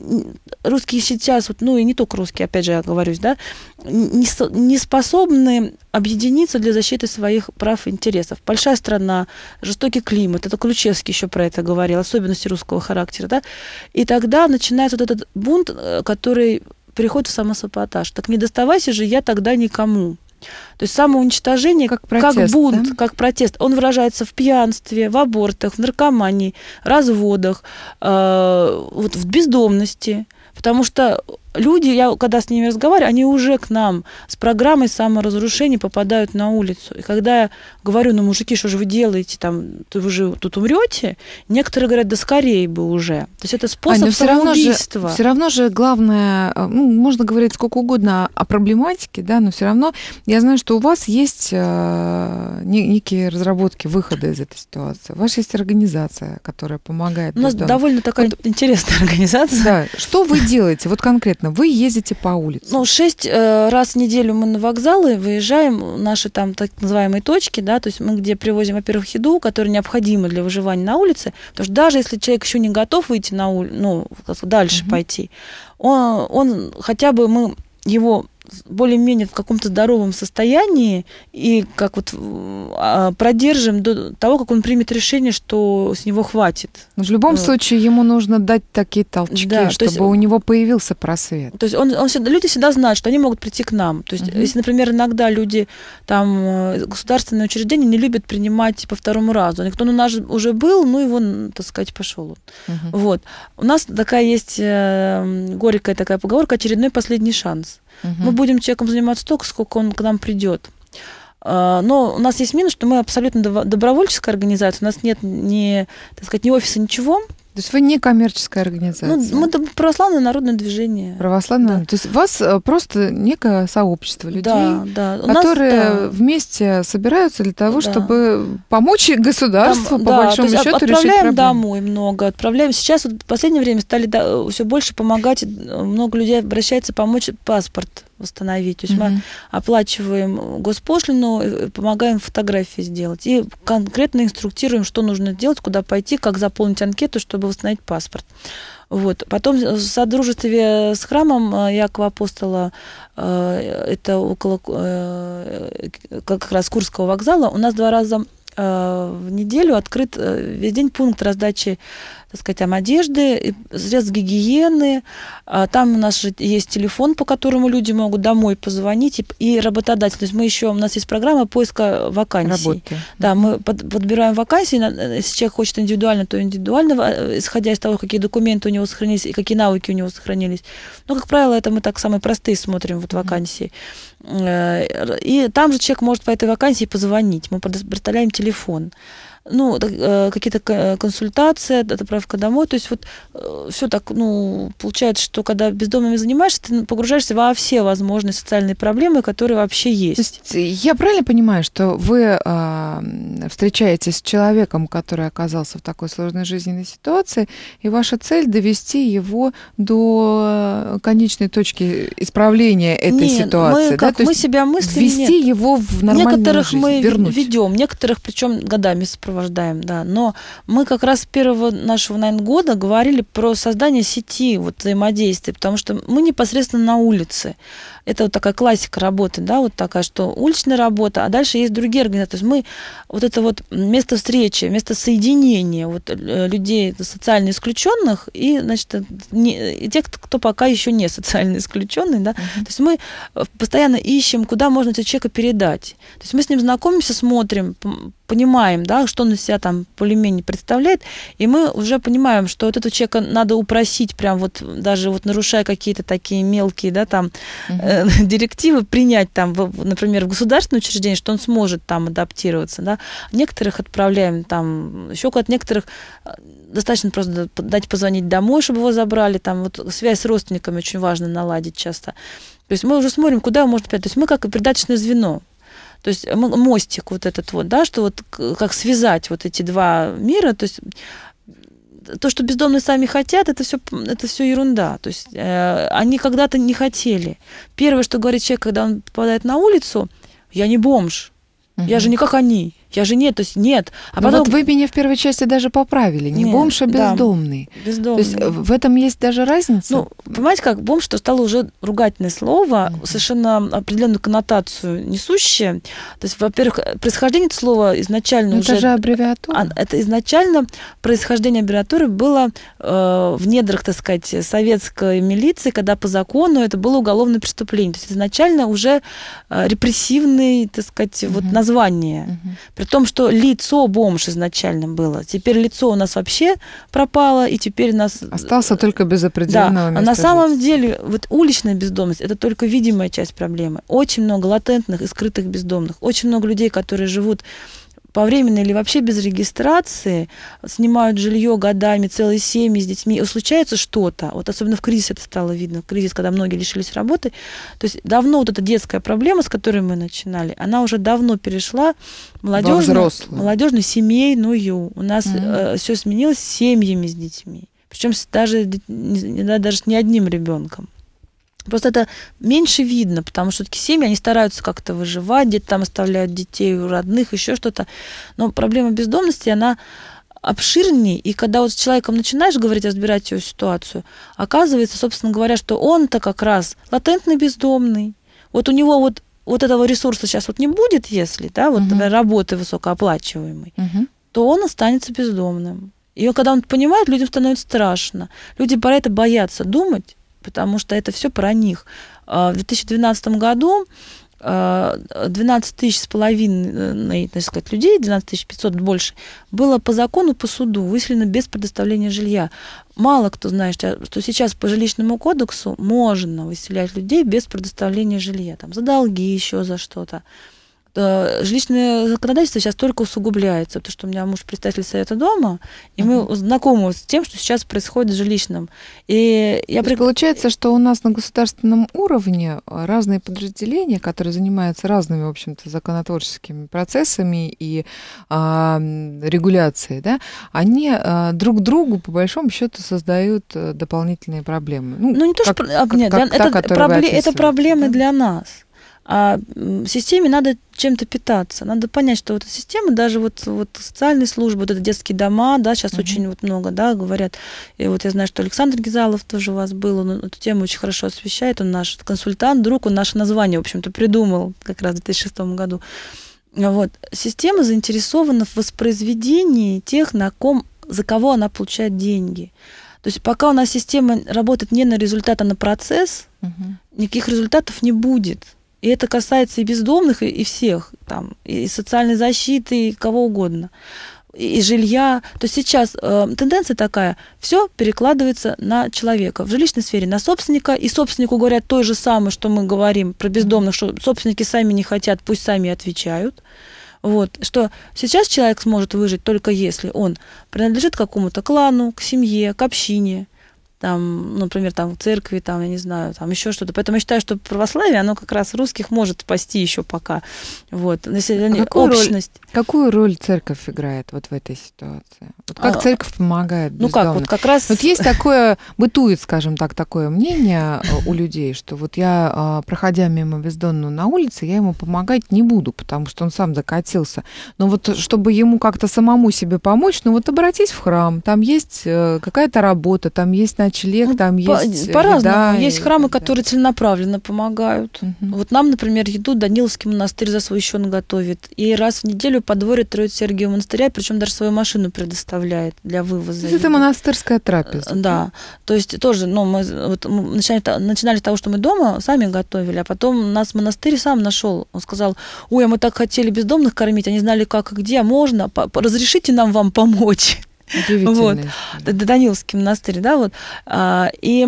русские сейчас, вот, ну и не только русские, опять же, я говорю, да, не, не способны объединиться для защиты своих прав и интересов. Большая страна, жестокий климат, это Ключевский еще про это говорил, особенности русского характера, да, и тогда начинается вот этот бунт, Э, который переходит в самосаботаж. Так не доставайся же я тогда никому. То есть самоуничтожение как, протест, как бунт, да? как протест. Он выражается в пьянстве, в абортах, в наркомании, разводах, э, вот в бездомности. Потому что люди, я когда с ними разговариваю, они уже к нам с программой саморазрушения попадают на улицу. И когда я говорю, ну, мужики, что же вы делаете, там, вы же тут умрете, некоторые говорят, да скорее бы уже. То есть это способ а, ну все самоубийства. Равно же, все равно же главное, э, ну, можно говорить сколько угодно о проблематике, да, но все равно я знаю, что у вас есть э, некие разработки выхода из этой ситуации. У вас есть организация, которая помогает. У нас достойно. довольно такая вот, интересная организация. Да. Что вы делаете? Вот конкретно конкретно вы ездите по улице? Ну, шесть э, раз в неделю мы на вокзалы выезжаем, наши там так называемые точки, да, то есть мы где привозим, во-первых, еду, которая необходима для выживания на улице, потому что даже если человек еще не готов выйти на улицу, ну, дальше угу. пойти, он, он хотя бы мы его более-менее в каком-то здоровом состоянии и как вот а, продержим до того, как он примет решение, что с него хватит. Но в любом э. случае ему нужно дать такие толчки, да, чтобы есть, у него появился просвет. То есть он, он, всегда, люди всегда знают, что они могут прийти к нам. То есть угу. если, например, иногда люди там э, государственные учреждения не любят принимать по второму разу, они кто ну наш уже был, ну его, так сказать, пошел. Угу. Вот у нас такая есть э, горькая такая поговорка очередной последний шанс. Угу. Мы будем человеком заниматься столько, сколько он к нам придет. А, но у нас есть минус, что мы абсолютно добровольческая организация, у нас нет ни, так сказать, ни офиса, ничего. То есть вы не коммерческая организация? Ну, мы православное народное движение. Православное. Да. То есть у вас э, просто некое сообщество людей, да, да. которые нас, да. вместе собираются для того, да. чтобы помочь государству, Там, по да, большому счету, отправляем решить проблему. домой много, отправляем. Сейчас вот в последнее время стали да, все больше помогать, э, много людей обращается помочь паспорт восстановить. То есть mm-hmm. мы оплачиваем госпошлину, э, помогаем фотографии сделать и конкретно инструктируем, что нужно делать, куда пойти, как заполнить анкету, чтобы чтобы восстановить паспорт. Вот. Потом в содружестве с храмом э, Якова Апостола, э, это около э, как раз Курского вокзала, у нас два раза в неделю открыт весь день пункт раздачи так сказать, там одежды, средств гигиены. А, там у нас же есть телефон, по которому люди могут домой позвонить, и, и работодатель. То есть мы еще, у нас есть программа поиска вакансий. Работы. Да, мы под, подбираем вакансии, э, если человек хочет индивидуально, то индивидуально, а, э, исходя из того, какие документы у него сохранились и какие навыки у него сохранились. Но, ну, как правило, это мы так самые простые смотрим вот вакансии. Э, и там же человек может по этой вакансии позвонить. Мы предоставляем телефон ну, э, какие-то э, консультации, отправка домой. То есть вот э, все так, ну, получается, что когда бездомными занимаешься, ты ну, погружаешься во все возможные социальные проблемы, которые вообще есть. То есть я правильно понимаю, что вы э, встречаетесь с человеком, который оказался в такой сложной жизненной ситуации, и ваша цель довести его до конечной точки исправления этой нет, ситуации? Мы, да? как То мы себя мыслим, Ввести нет. его в нормальную некоторых жизнь, мы вернуть. ведем, некоторых причем годами сопровождаем сопровождаем, да. Но мы как раз с первого нашего, наверное, года говорили про создание сети вот, взаимодействия, потому что мы непосредственно на улице. Это вот такая классика работы, да, вот такая, что уличная работа, а дальше есть другие организации. То есть мы вот это вот место встречи, место соединения вот э, людей социально исключенных и, значит, не, и тех, кто пока еще не социально исключенный, да. Mm-hmm. То есть мы э, постоянно ищем, куда можно этого человека передать. То есть мы с ним знакомимся, смотрим, понимаем, да, что он из себя там более-менее представляет, и мы уже понимаем, что вот этого человека надо упросить, прям вот даже вот нарушая какие-то такие мелкие, да, там угу. э, директивы, принять там, в, например, в государственное учреждение, что он сможет там адаптироваться, да. Некоторых отправляем там, еще от некоторых э, достаточно просто дать позвонить домой, чтобы его забрали, там вот связь с родственниками очень важно наладить часто. То есть мы уже смотрим, куда можно передать. То есть мы как и передаточное звено. То есть мостик вот этот вот, да, что вот как связать вот эти два мира, то есть то, что бездомные сами хотят, это все, это все ерунда. То есть э, они когда-то не хотели. Первое, что говорит человек, когда он попадает на улицу, я не бомж, угу. я же не как они. Я же нет, то есть нет. А ну потом... Вот вы меня в первой части даже поправили. Не нет, бомж, а бездомный. Да, бездомный. То есть э, в этом есть даже разница? Ну, понимаете, как бомж, что стало уже ругательное слово, mm-hmm. совершенно определенную коннотацию несущее. То есть, во-первых, происхождение этого слова изначально Но ну, уже... Это же аббревиатура. А, это изначально происхождение аббревиатуры было э, в недрах, так сказать, советской милиции, когда по закону это было уголовное преступление. То есть изначально уже э, репрессивные, так сказать, mm-hmm. вот название. Mm-hmm при том, что лицо бомж изначально было. Теперь лицо у нас вообще пропало, и теперь нас... Э, Остался только без определенного да. места. на самом жить. деле, вот уличная бездомность – это только видимая часть проблемы. Очень много латентных и скрытых бездомных. Очень много людей, которые живут по временной или вообще без регистрации, снимают жилье годами, целые семьи с детьми, и случается что-то, вот особенно в кризис это стало видно, в кризис, когда многие лишились работы, то есть давно вот эта детская проблема, с которой мы начинали, она уже давно перешла в молодежную, молодежную семейную. У нас mm-hmm. э, все сменилось семьями с детьми. Причем даже, даже не одним ребенком. Просто это меньше видно, потому что все-таки семьи, они стараются как-то выживать, где-то там оставляют детей у родных, еще что-то. Но проблема бездомности, она обширнее, и когда вот с человеком начинаешь говорить, разбирать его ситуацию, оказывается, собственно говоря, что он-то как раз латентный бездомный. Вот у него вот, вот этого ресурса сейчас вот не будет, если, да, вот угу. работы высокооплачиваемой, угу. то он останется бездомным. И когда он понимает, людям становится страшно. Люди про это боятся думать, потому что это все про них. А, в 2012 году 12 а, тысяч с половиной, так э, сказать, людей, 12 тысяч 500 больше, было по закону, по суду выселено без предоставления жилья. Мало кто знает, что сейчас по жилищному кодексу можно выселять людей без предоставления жилья, там, за долги, еще за что-то. Э, жилищное законодательство сейчас только усугубляется, потому что у меня муж представитель Совета дома, и uh-huh. мы знакомы с тем, что сейчас происходит с жилищным. И я при... Получается, что у нас на государственном уровне разные подразделения, которые занимаются разными, в общем-то, законотворческими процессами и а, регуляцией, да, они а, друг другу, по большому счету, создают э, дополнительные проблемы. Ну, ну не то, как, что... А, как, нет, как, для... это, пробле... это проблемы да? для нас. А системе надо чем-то питаться. Надо понять, что вот эта система, даже вот, вот социальные службы, вот это детские дома, да, сейчас угу. очень вот много, да, говорят. И вот я знаю, что Александр Гизалов тоже у вас был, он эту тему очень хорошо освещает, он наш консультант, друг, он наше название, в общем-то, придумал как раз в 2006 году. Вот. Система заинтересована в воспроизведении тех, на ком, за кого она получает деньги. То есть пока у нас система работает не на результат, а на процесс, угу. никаких результатов не будет. И это касается и бездомных, и, всех, там, и социальной защиты, и кого угодно, и, и жилья. То есть сейчас э, тенденция такая, все перекладывается на человека в жилищной сфере, на собственника, и собственнику говорят то же самое, что мы говорим про бездомных, что собственники сами не хотят, пусть сами отвечают. Вот, что сейчас человек сможет выжить только если он принадлежит какому-то клану, к семье, к общине, там, например, там церкви, там, я не знаю, там еще что-то. Поэтому я считаю, что православие, оно как раз русских может спасти еще пока. Вот. Если а они, какую общность. Роль, какую роль церковь играет вот в этой ситуации? Вот как а, церковь помогает бездомным? Ну как, вот как раз... Вот есть такое, бытует, скажем так, такое мнение э, у людей, что вот я, а, проходя мимо бездомного на улице, я ему помогать не буду, потому что он сам закатился. Но вот чтобы ему как-то самому себе помочь, ну вот обратись в храм, там есть э, какая-то работа, там есть на ночлег, ну, там по, есть э, По-разному. Есть храмы, которые целенаправленно помогают. Угу. Вот нам, например, еду Даниловский монастырь за свой счет готовит. И раз в неделю по дворе троит Сергию монастыря, причем даже свою машину предоставляет для вывоза. это монастырская трапеза. Э, да. То есть тоже, ну, мы, вот, мы начинали, начинали с того, что мы дома сами готовили, а потом нас монастырь сам нашел. Он сказал, ой, а мы так хотели бездомных кормить, они знали как и где, а можно, разрешите нам вам помочь. Вот. Даниловский монастырь, да, вот. А, и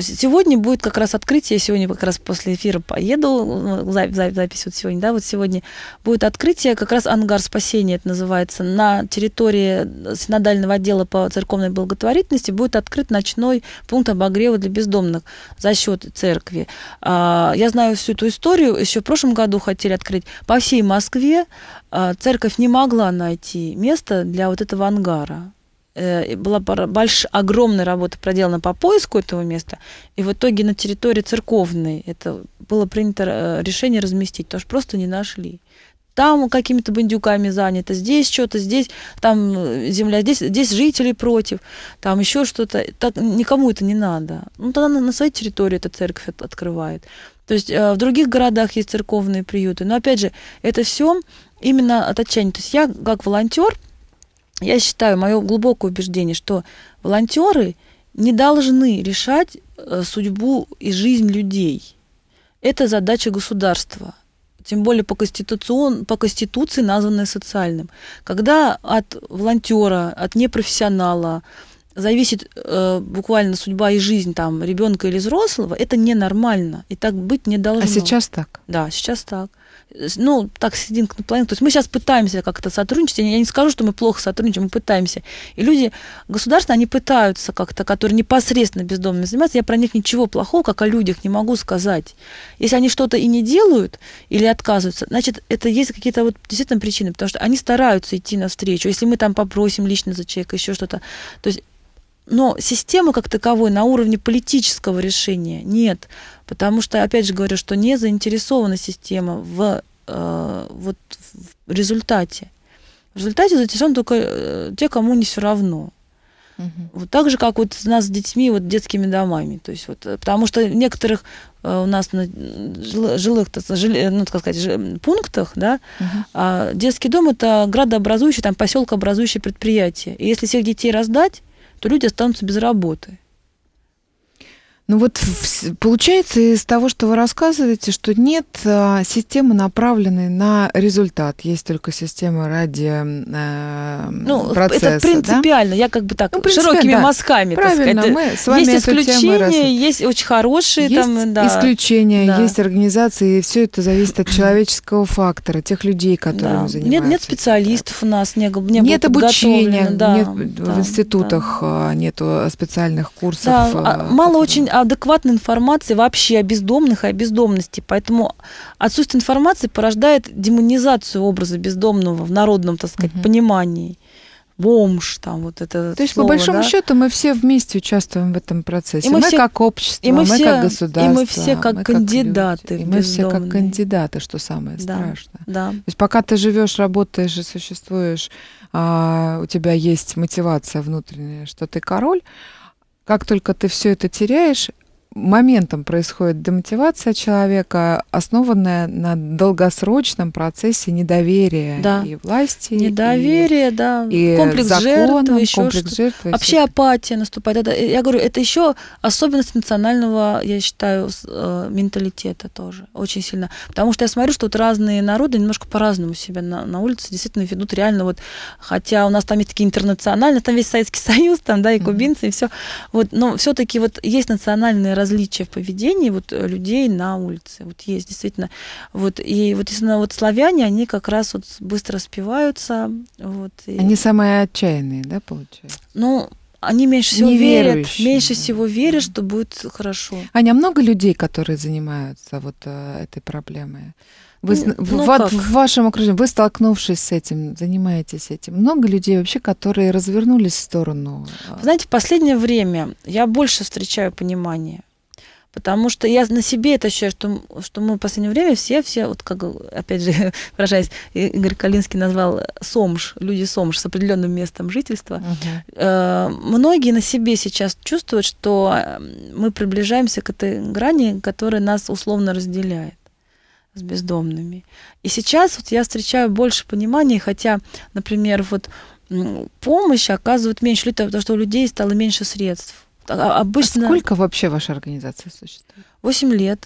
Сегодня будет как раз открытие, сегодня как раз после эфира поеду, ну, запись, вот сегодня, да, вот сегодня будет открытие, как раз ангар спасения это называется, на территории э, синодального отдела по церковной благотворительности будет открыт ночной пункт обогрева для бездомных за счет церкви. А, я знаю всю эту историю, еще в прошлом году хотели открыть по всей Москве, а, церковь не могла найти место для вот этого ангара. Э, была больш... огромная работа проделана по поиску этого места, и в итоге на территории церковной это было принято э, решение разместить, потому что просто не нашли. Там какими-то бандюками занято, здесь что-то, здесь, там э, земля, здесь, здесь жители против, там еще что-то. Так, никому это не надо. Ну, тогда на своей территории эта церковь открывает. То есть в других городах есть церковные приюты. Но опять же, это все именно от отчаяния. То есть я как волонтер – я считаю, мое глубокое убеждение, что волонтеры не должны решать э, судьбу и жизнь людей. Это задача государства тем более по, конституцион, по конституции, названное социальным. Когда от волонтера, от непрофессионала зависит э, буквально судьба и жизнь там ребенка или взрослого, это ненормально. И так быть не должно. А сейчас так? Да, сейчас так ну, так сидим на планете. То есть мы сейчас пытаемся как-то сотрудничать. Я не скажу, что мы плохо сотрудничаем, мы пытаемся. И люди государства, они пытаются как-то, которые непосредственно бездомными занимаются. Я про них ничего плохого, как о людях, не могу сказать. Если они что-то и не делают или отказываются, значит, это есть какие-то вот действительно причины, потому что они стараются идти навстречу. Если мы там попросим лично за человека еще что-то, то есть но системы как таковой на уровне политического решения нет. Потому что, опять же говорю, что не заинтересована система в, э, вот, в результате. В результате заинтересованы только э, те, кому не все равно. Угу. Вот так же, как вот у нас с детьми, вот детскими домами. То есть вот, э, потому что в некоторых э, у нас на жилых, жили, э, ну, так сказать, жил, пунктах, да, угу. а детский дом это градообразующее, там поселкообразующее предприятие. И если всех детей раздать, то люди останутся без работы. Ну вот получается из того, что вы рассказываете, что нет а, системы, направленной на результат. Есть только система ради э, ну, процесса. Это принципиально. Да? Я как бы так ну, широкими да. мазками. Правильно, так мы с вами Есть исключения, есть очень хорошие. Есть там, да. исключения, да. есть организации, и все это зависит от человеческого фактора, тех людей, которые да. занимаются. Нет, нет специалистов у нас, не, не Нет обучения, да, нет, да, в институтах да. А, нет специальных курсов. Да, а, мало очень адекватной информации вообще о бездомных и о бездомности. Поэтому отсутствие информации порождает демонизацию образа бездомного в народном, так сказать, угу. понимании бомж, там вот это. То есть слово, по большому да? счету мы все вместе участвуем в этом процессе. И мы, мы все, как общество, и мы, все, мы как государство, и мы все как мы кандидаты, как люди, и мы все как кандидаты, что самое да, страшное. Да. То есть пока ты живешь, работаешь и существуешь, а, у тебя есть мотивация внутренняя, что ты король. Как только ты все это теряешь, моментом происходит демотивация человека, основанная на долгосрочном процессе недоверия да. и власти. Недоверие, и, да. И комплекс законам, еще комплекс что Вообще все. апатия наступает. Это, я говорю, это еще особенность национального, я считаю, э, менталитета тоже очень сильно. Потому что я смотрю, что вот разные народы немножко по-разному себя на, на улице действительно ведут реально вот, хотя у нас там есть такие интернациональные, там весь Советский Союз, там, да, и кубинцы, mm-hmm. и все. Вот, но все-таки вот есть национальные различия в поведении вот э, людей на улице. Вот есть действительно. Вот, и вот, если вот славяне, они как раз вот быстро спиваются. Вот, и... Они самые отчаянные, да, получается? Ну, они меньше всего верят, меньше всего верят, что будет хорошо. Аня, а много людей, которые занимаются вот э, этой проблемой? Вы, ну, в, ну, в, в вашем окружении, вы столкнувшись с этим, занимаетесь этим, много людей вообще, которые развернулись в сторону? Э? Знаете, в последнее время я больше встречаю понимание. Потому что я на себе это ощущаю, что, что мы в последнее время все, все, вот как, опять же, выражаясь, Игорь Калинский назвал э, СОМЖ, люди СОМЖ с определенным местом жительства. Угу. Э, многие на себе сейчас чувствуют, что э, мы приближаемся к этой грани, которая нас условно разделяет с бездомными. И сейчас вот я встречаю больше понимания, хотя, например, вот помощь оказывают меньше людей, потому что у людей стало меньше средств а, обычно... А сколько вообще ваша организация существует? Восемь лет.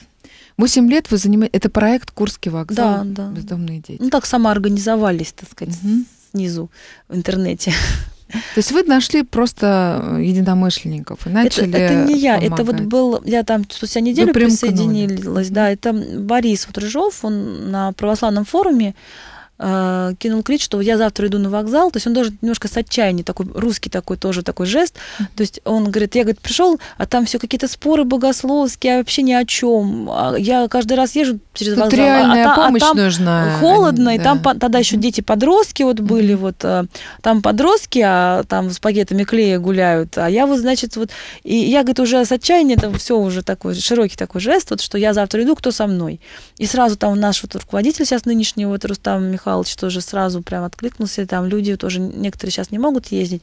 Восемь лет вы занимаетесь... Это проект «Курский вокзал. Да, да. Бездомные дети». Ну, так самоорганизовались, так сказать, угу. снизу в интернете. То есть вы нашли просто э, единомышленников и начали Это, это не я, помогать. это вот был, я там спустя неделю присоединилась, да, это Борис вот Рыжов, он на православном форуме, э, кинул крит, что я завтра иду на вокзал. То есть он даже немножко с отчаяния, такой русский такой тоже такой жест. То есть он говорит, я, говорит, пришел, а там все какие-то споры богословские, а вообще ни о чем. А я каждый раз езжу через Тут вокзал. А реальная а, а, помощь а там нужна. холодно, да. и там тогда еще дети-подростки вот были, вот э, там подростки, а там с пакетами клея гуляют. А я вот, значит, вот, и я, говорит, уже с отчаяния, там все уже такой широкий такой жест, вот, что я завтра иду, кто со мной. И сразу там наш вот руководитель сейчас нынешний, вот Рустам Михайлович, Михайлович тоже сразу прям откликнулся, и там люди тоже, некоторые сейчас не могут ездить.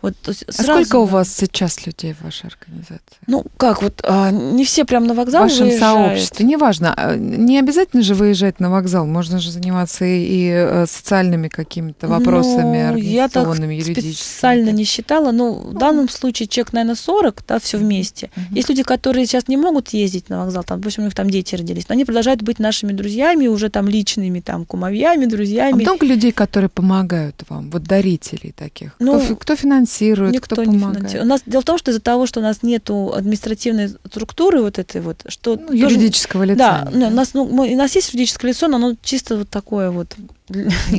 Вот, есть, а сколько у вас сейчас людей в вашей организации? Ну, как, вот а, не все прям на вокзал В вашем выезжают. сообществе, неважно, а, не обязательно же выезжать на вокзал, можно же заниматься и, и э, социальными какими-то ну, вопросами, ну, я так юридическими. специально не считала, но в ну. данном случае чек, наверное, 40, да, все вместе. Угу. Есть люди, которые сейчас не могут ездить на вокзал, там, допустим, у них там дети родились, но они продолжают быть нашими друзьями, уже там личными, там, кумовьями, друзьями, друзьями. А много людей, которые помогают вам, вот дарителей таких? Ну, кто, кто финансирует, никто кто помогает? финансирует. У нас, дело в том, что из-за того, что у нас нет административной структуры вот этой вот, что... Ну, тоже, юридического лица. Да, нет, да. У, нас, ну, у нас есть юридическое лицо, но оно чисто вот такое вот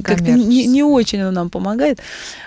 как-то не, не очень он нам помогает.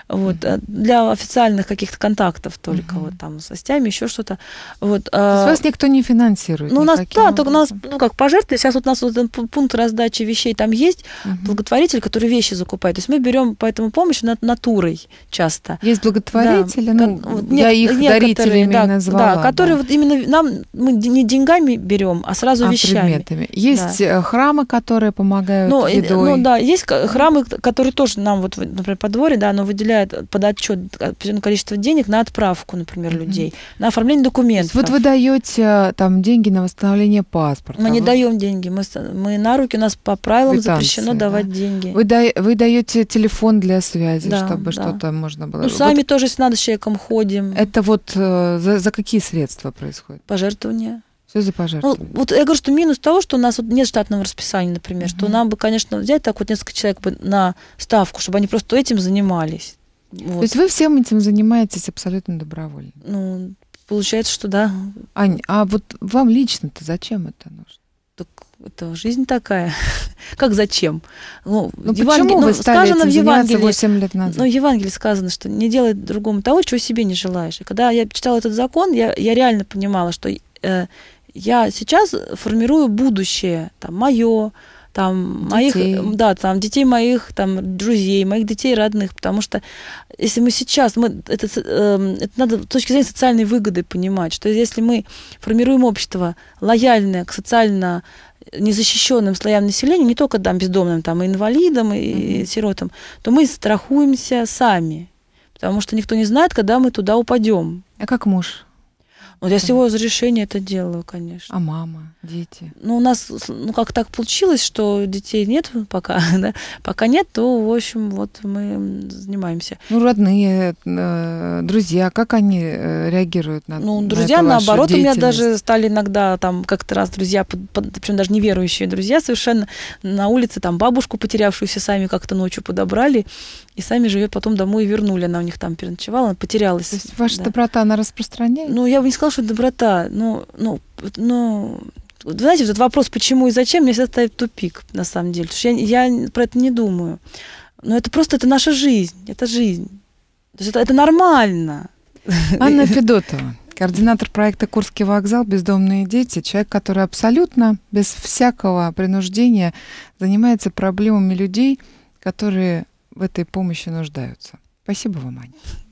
Вот. Mm-hmm. Для официальных каких-то контактов только mm-hmm. вот там с гостями, еще что-то. Вот. То есть а, вас никто не финансирует? Ну, у нас, да, только у нас, ну как, пожертвование Сейчас вот у нас вот пункт раздачи вещей там есть, mm-hmm. благотворитель, который вещи закупает. То есть мы берем поэтому помощь над натурой часто. Есть благотворители, да. ну, Ко- вот, я их дарителями да, назвала. Да, которые да. вот именно нам, мы не деньгами берем, а сразу а вещами. предметами. Есть да. Э, храмы, которые помогают но ну, ну едой? Ну да, есть Э, храмы, которые тоже нам, вот, например, по дворе, да, оно выделяет под отчет определенное количество денег на отправку, например, людей, mm-hmm. на оформление документов. Вот вы даете там деньги на восстановление паспорта. Мы вы... не даем деньги, мы, мы на руки, у нас по правилам Британцы, запрещено да. давать деньги. Вы, да, вы даете телефон для связи, да, чтобы да. что-то можно было... Ну, сами вот... тоже, если надо, с человеком ходим. Это вот э, за, за какие средства происходит? Пожертвования. Что за пожертвование? Ну, вот я говорю, что минус того, что у нас вот нет штатного расписания, например, угу. что нам бы, конечно, взять так вот несколько человек бы на ставку, чтобы они просто этим занимались. Вот. То есть вы всем этим занимаетесь абсолютно добровольно? Ну, получается, что да. Ань, а вот вам лично-то зачем это нужно? Так это жизнь такая. как зачем? Ну, ну Евангел... почему вы ну, стали сказано этим в Евангелии, 8 лет ну, назад? Ну, в Евангелии сказано, что не делай другому того, чего себе не желаешь. И когда я читала этот закон, я, я реально понимала, что э, я сейчас формирую будущее, там, мое, там детей. моих, да, там детей моих, там друзей, моих детей родных, потому что если мы сейчас, мы это, эм, это надо с точки зрения социальной выгоды понимать, что если мы формируем общество лояльное к социально незащищенным слоям населения, не только там бездомным, там и инвалидам, и, mm-hmm. и сиротам, то мы страхуемся сами, потому что никто не знает, когда мы туда упадем. А как муж? Вот я с его разрешения это делаю, конечно. А мама, дети? Ну, у нас, ну, как так получилось, что детей нет пока, да? Пока нет, то, в общем, вот мы занимаемся. Ну, родные, э, друзья, как они э, реагируют на Ну, друзья, на наоборот, у меня даже стали иногда там как-то раз друзья, причем даже неверующие друзья совершенно, на улице там бабушку, потерявшуюся, сами как-то ночью подобрали, и сами же ее потом домой вернули. Она у них там переночевала, она потерялась. То есть ваша да. доброта, она распространяется? Ну, я бы не сказала, что доброта, но, ну, но знаете, этот вопрос, почему и зачем, мне всегда ставит тупик, на самом деле. Потому что я, я про это не думаю. Но это просто это наша жизнь, это жизнь. То есть это, это нормально. Анна Федотова, координатор проекта «Курский вокзал. Бездомные дети», человек, который абсолютно без всякого принуждения занимается проблемами людей, которые в этой помощи нуждаются. Спасибо вам, Аня.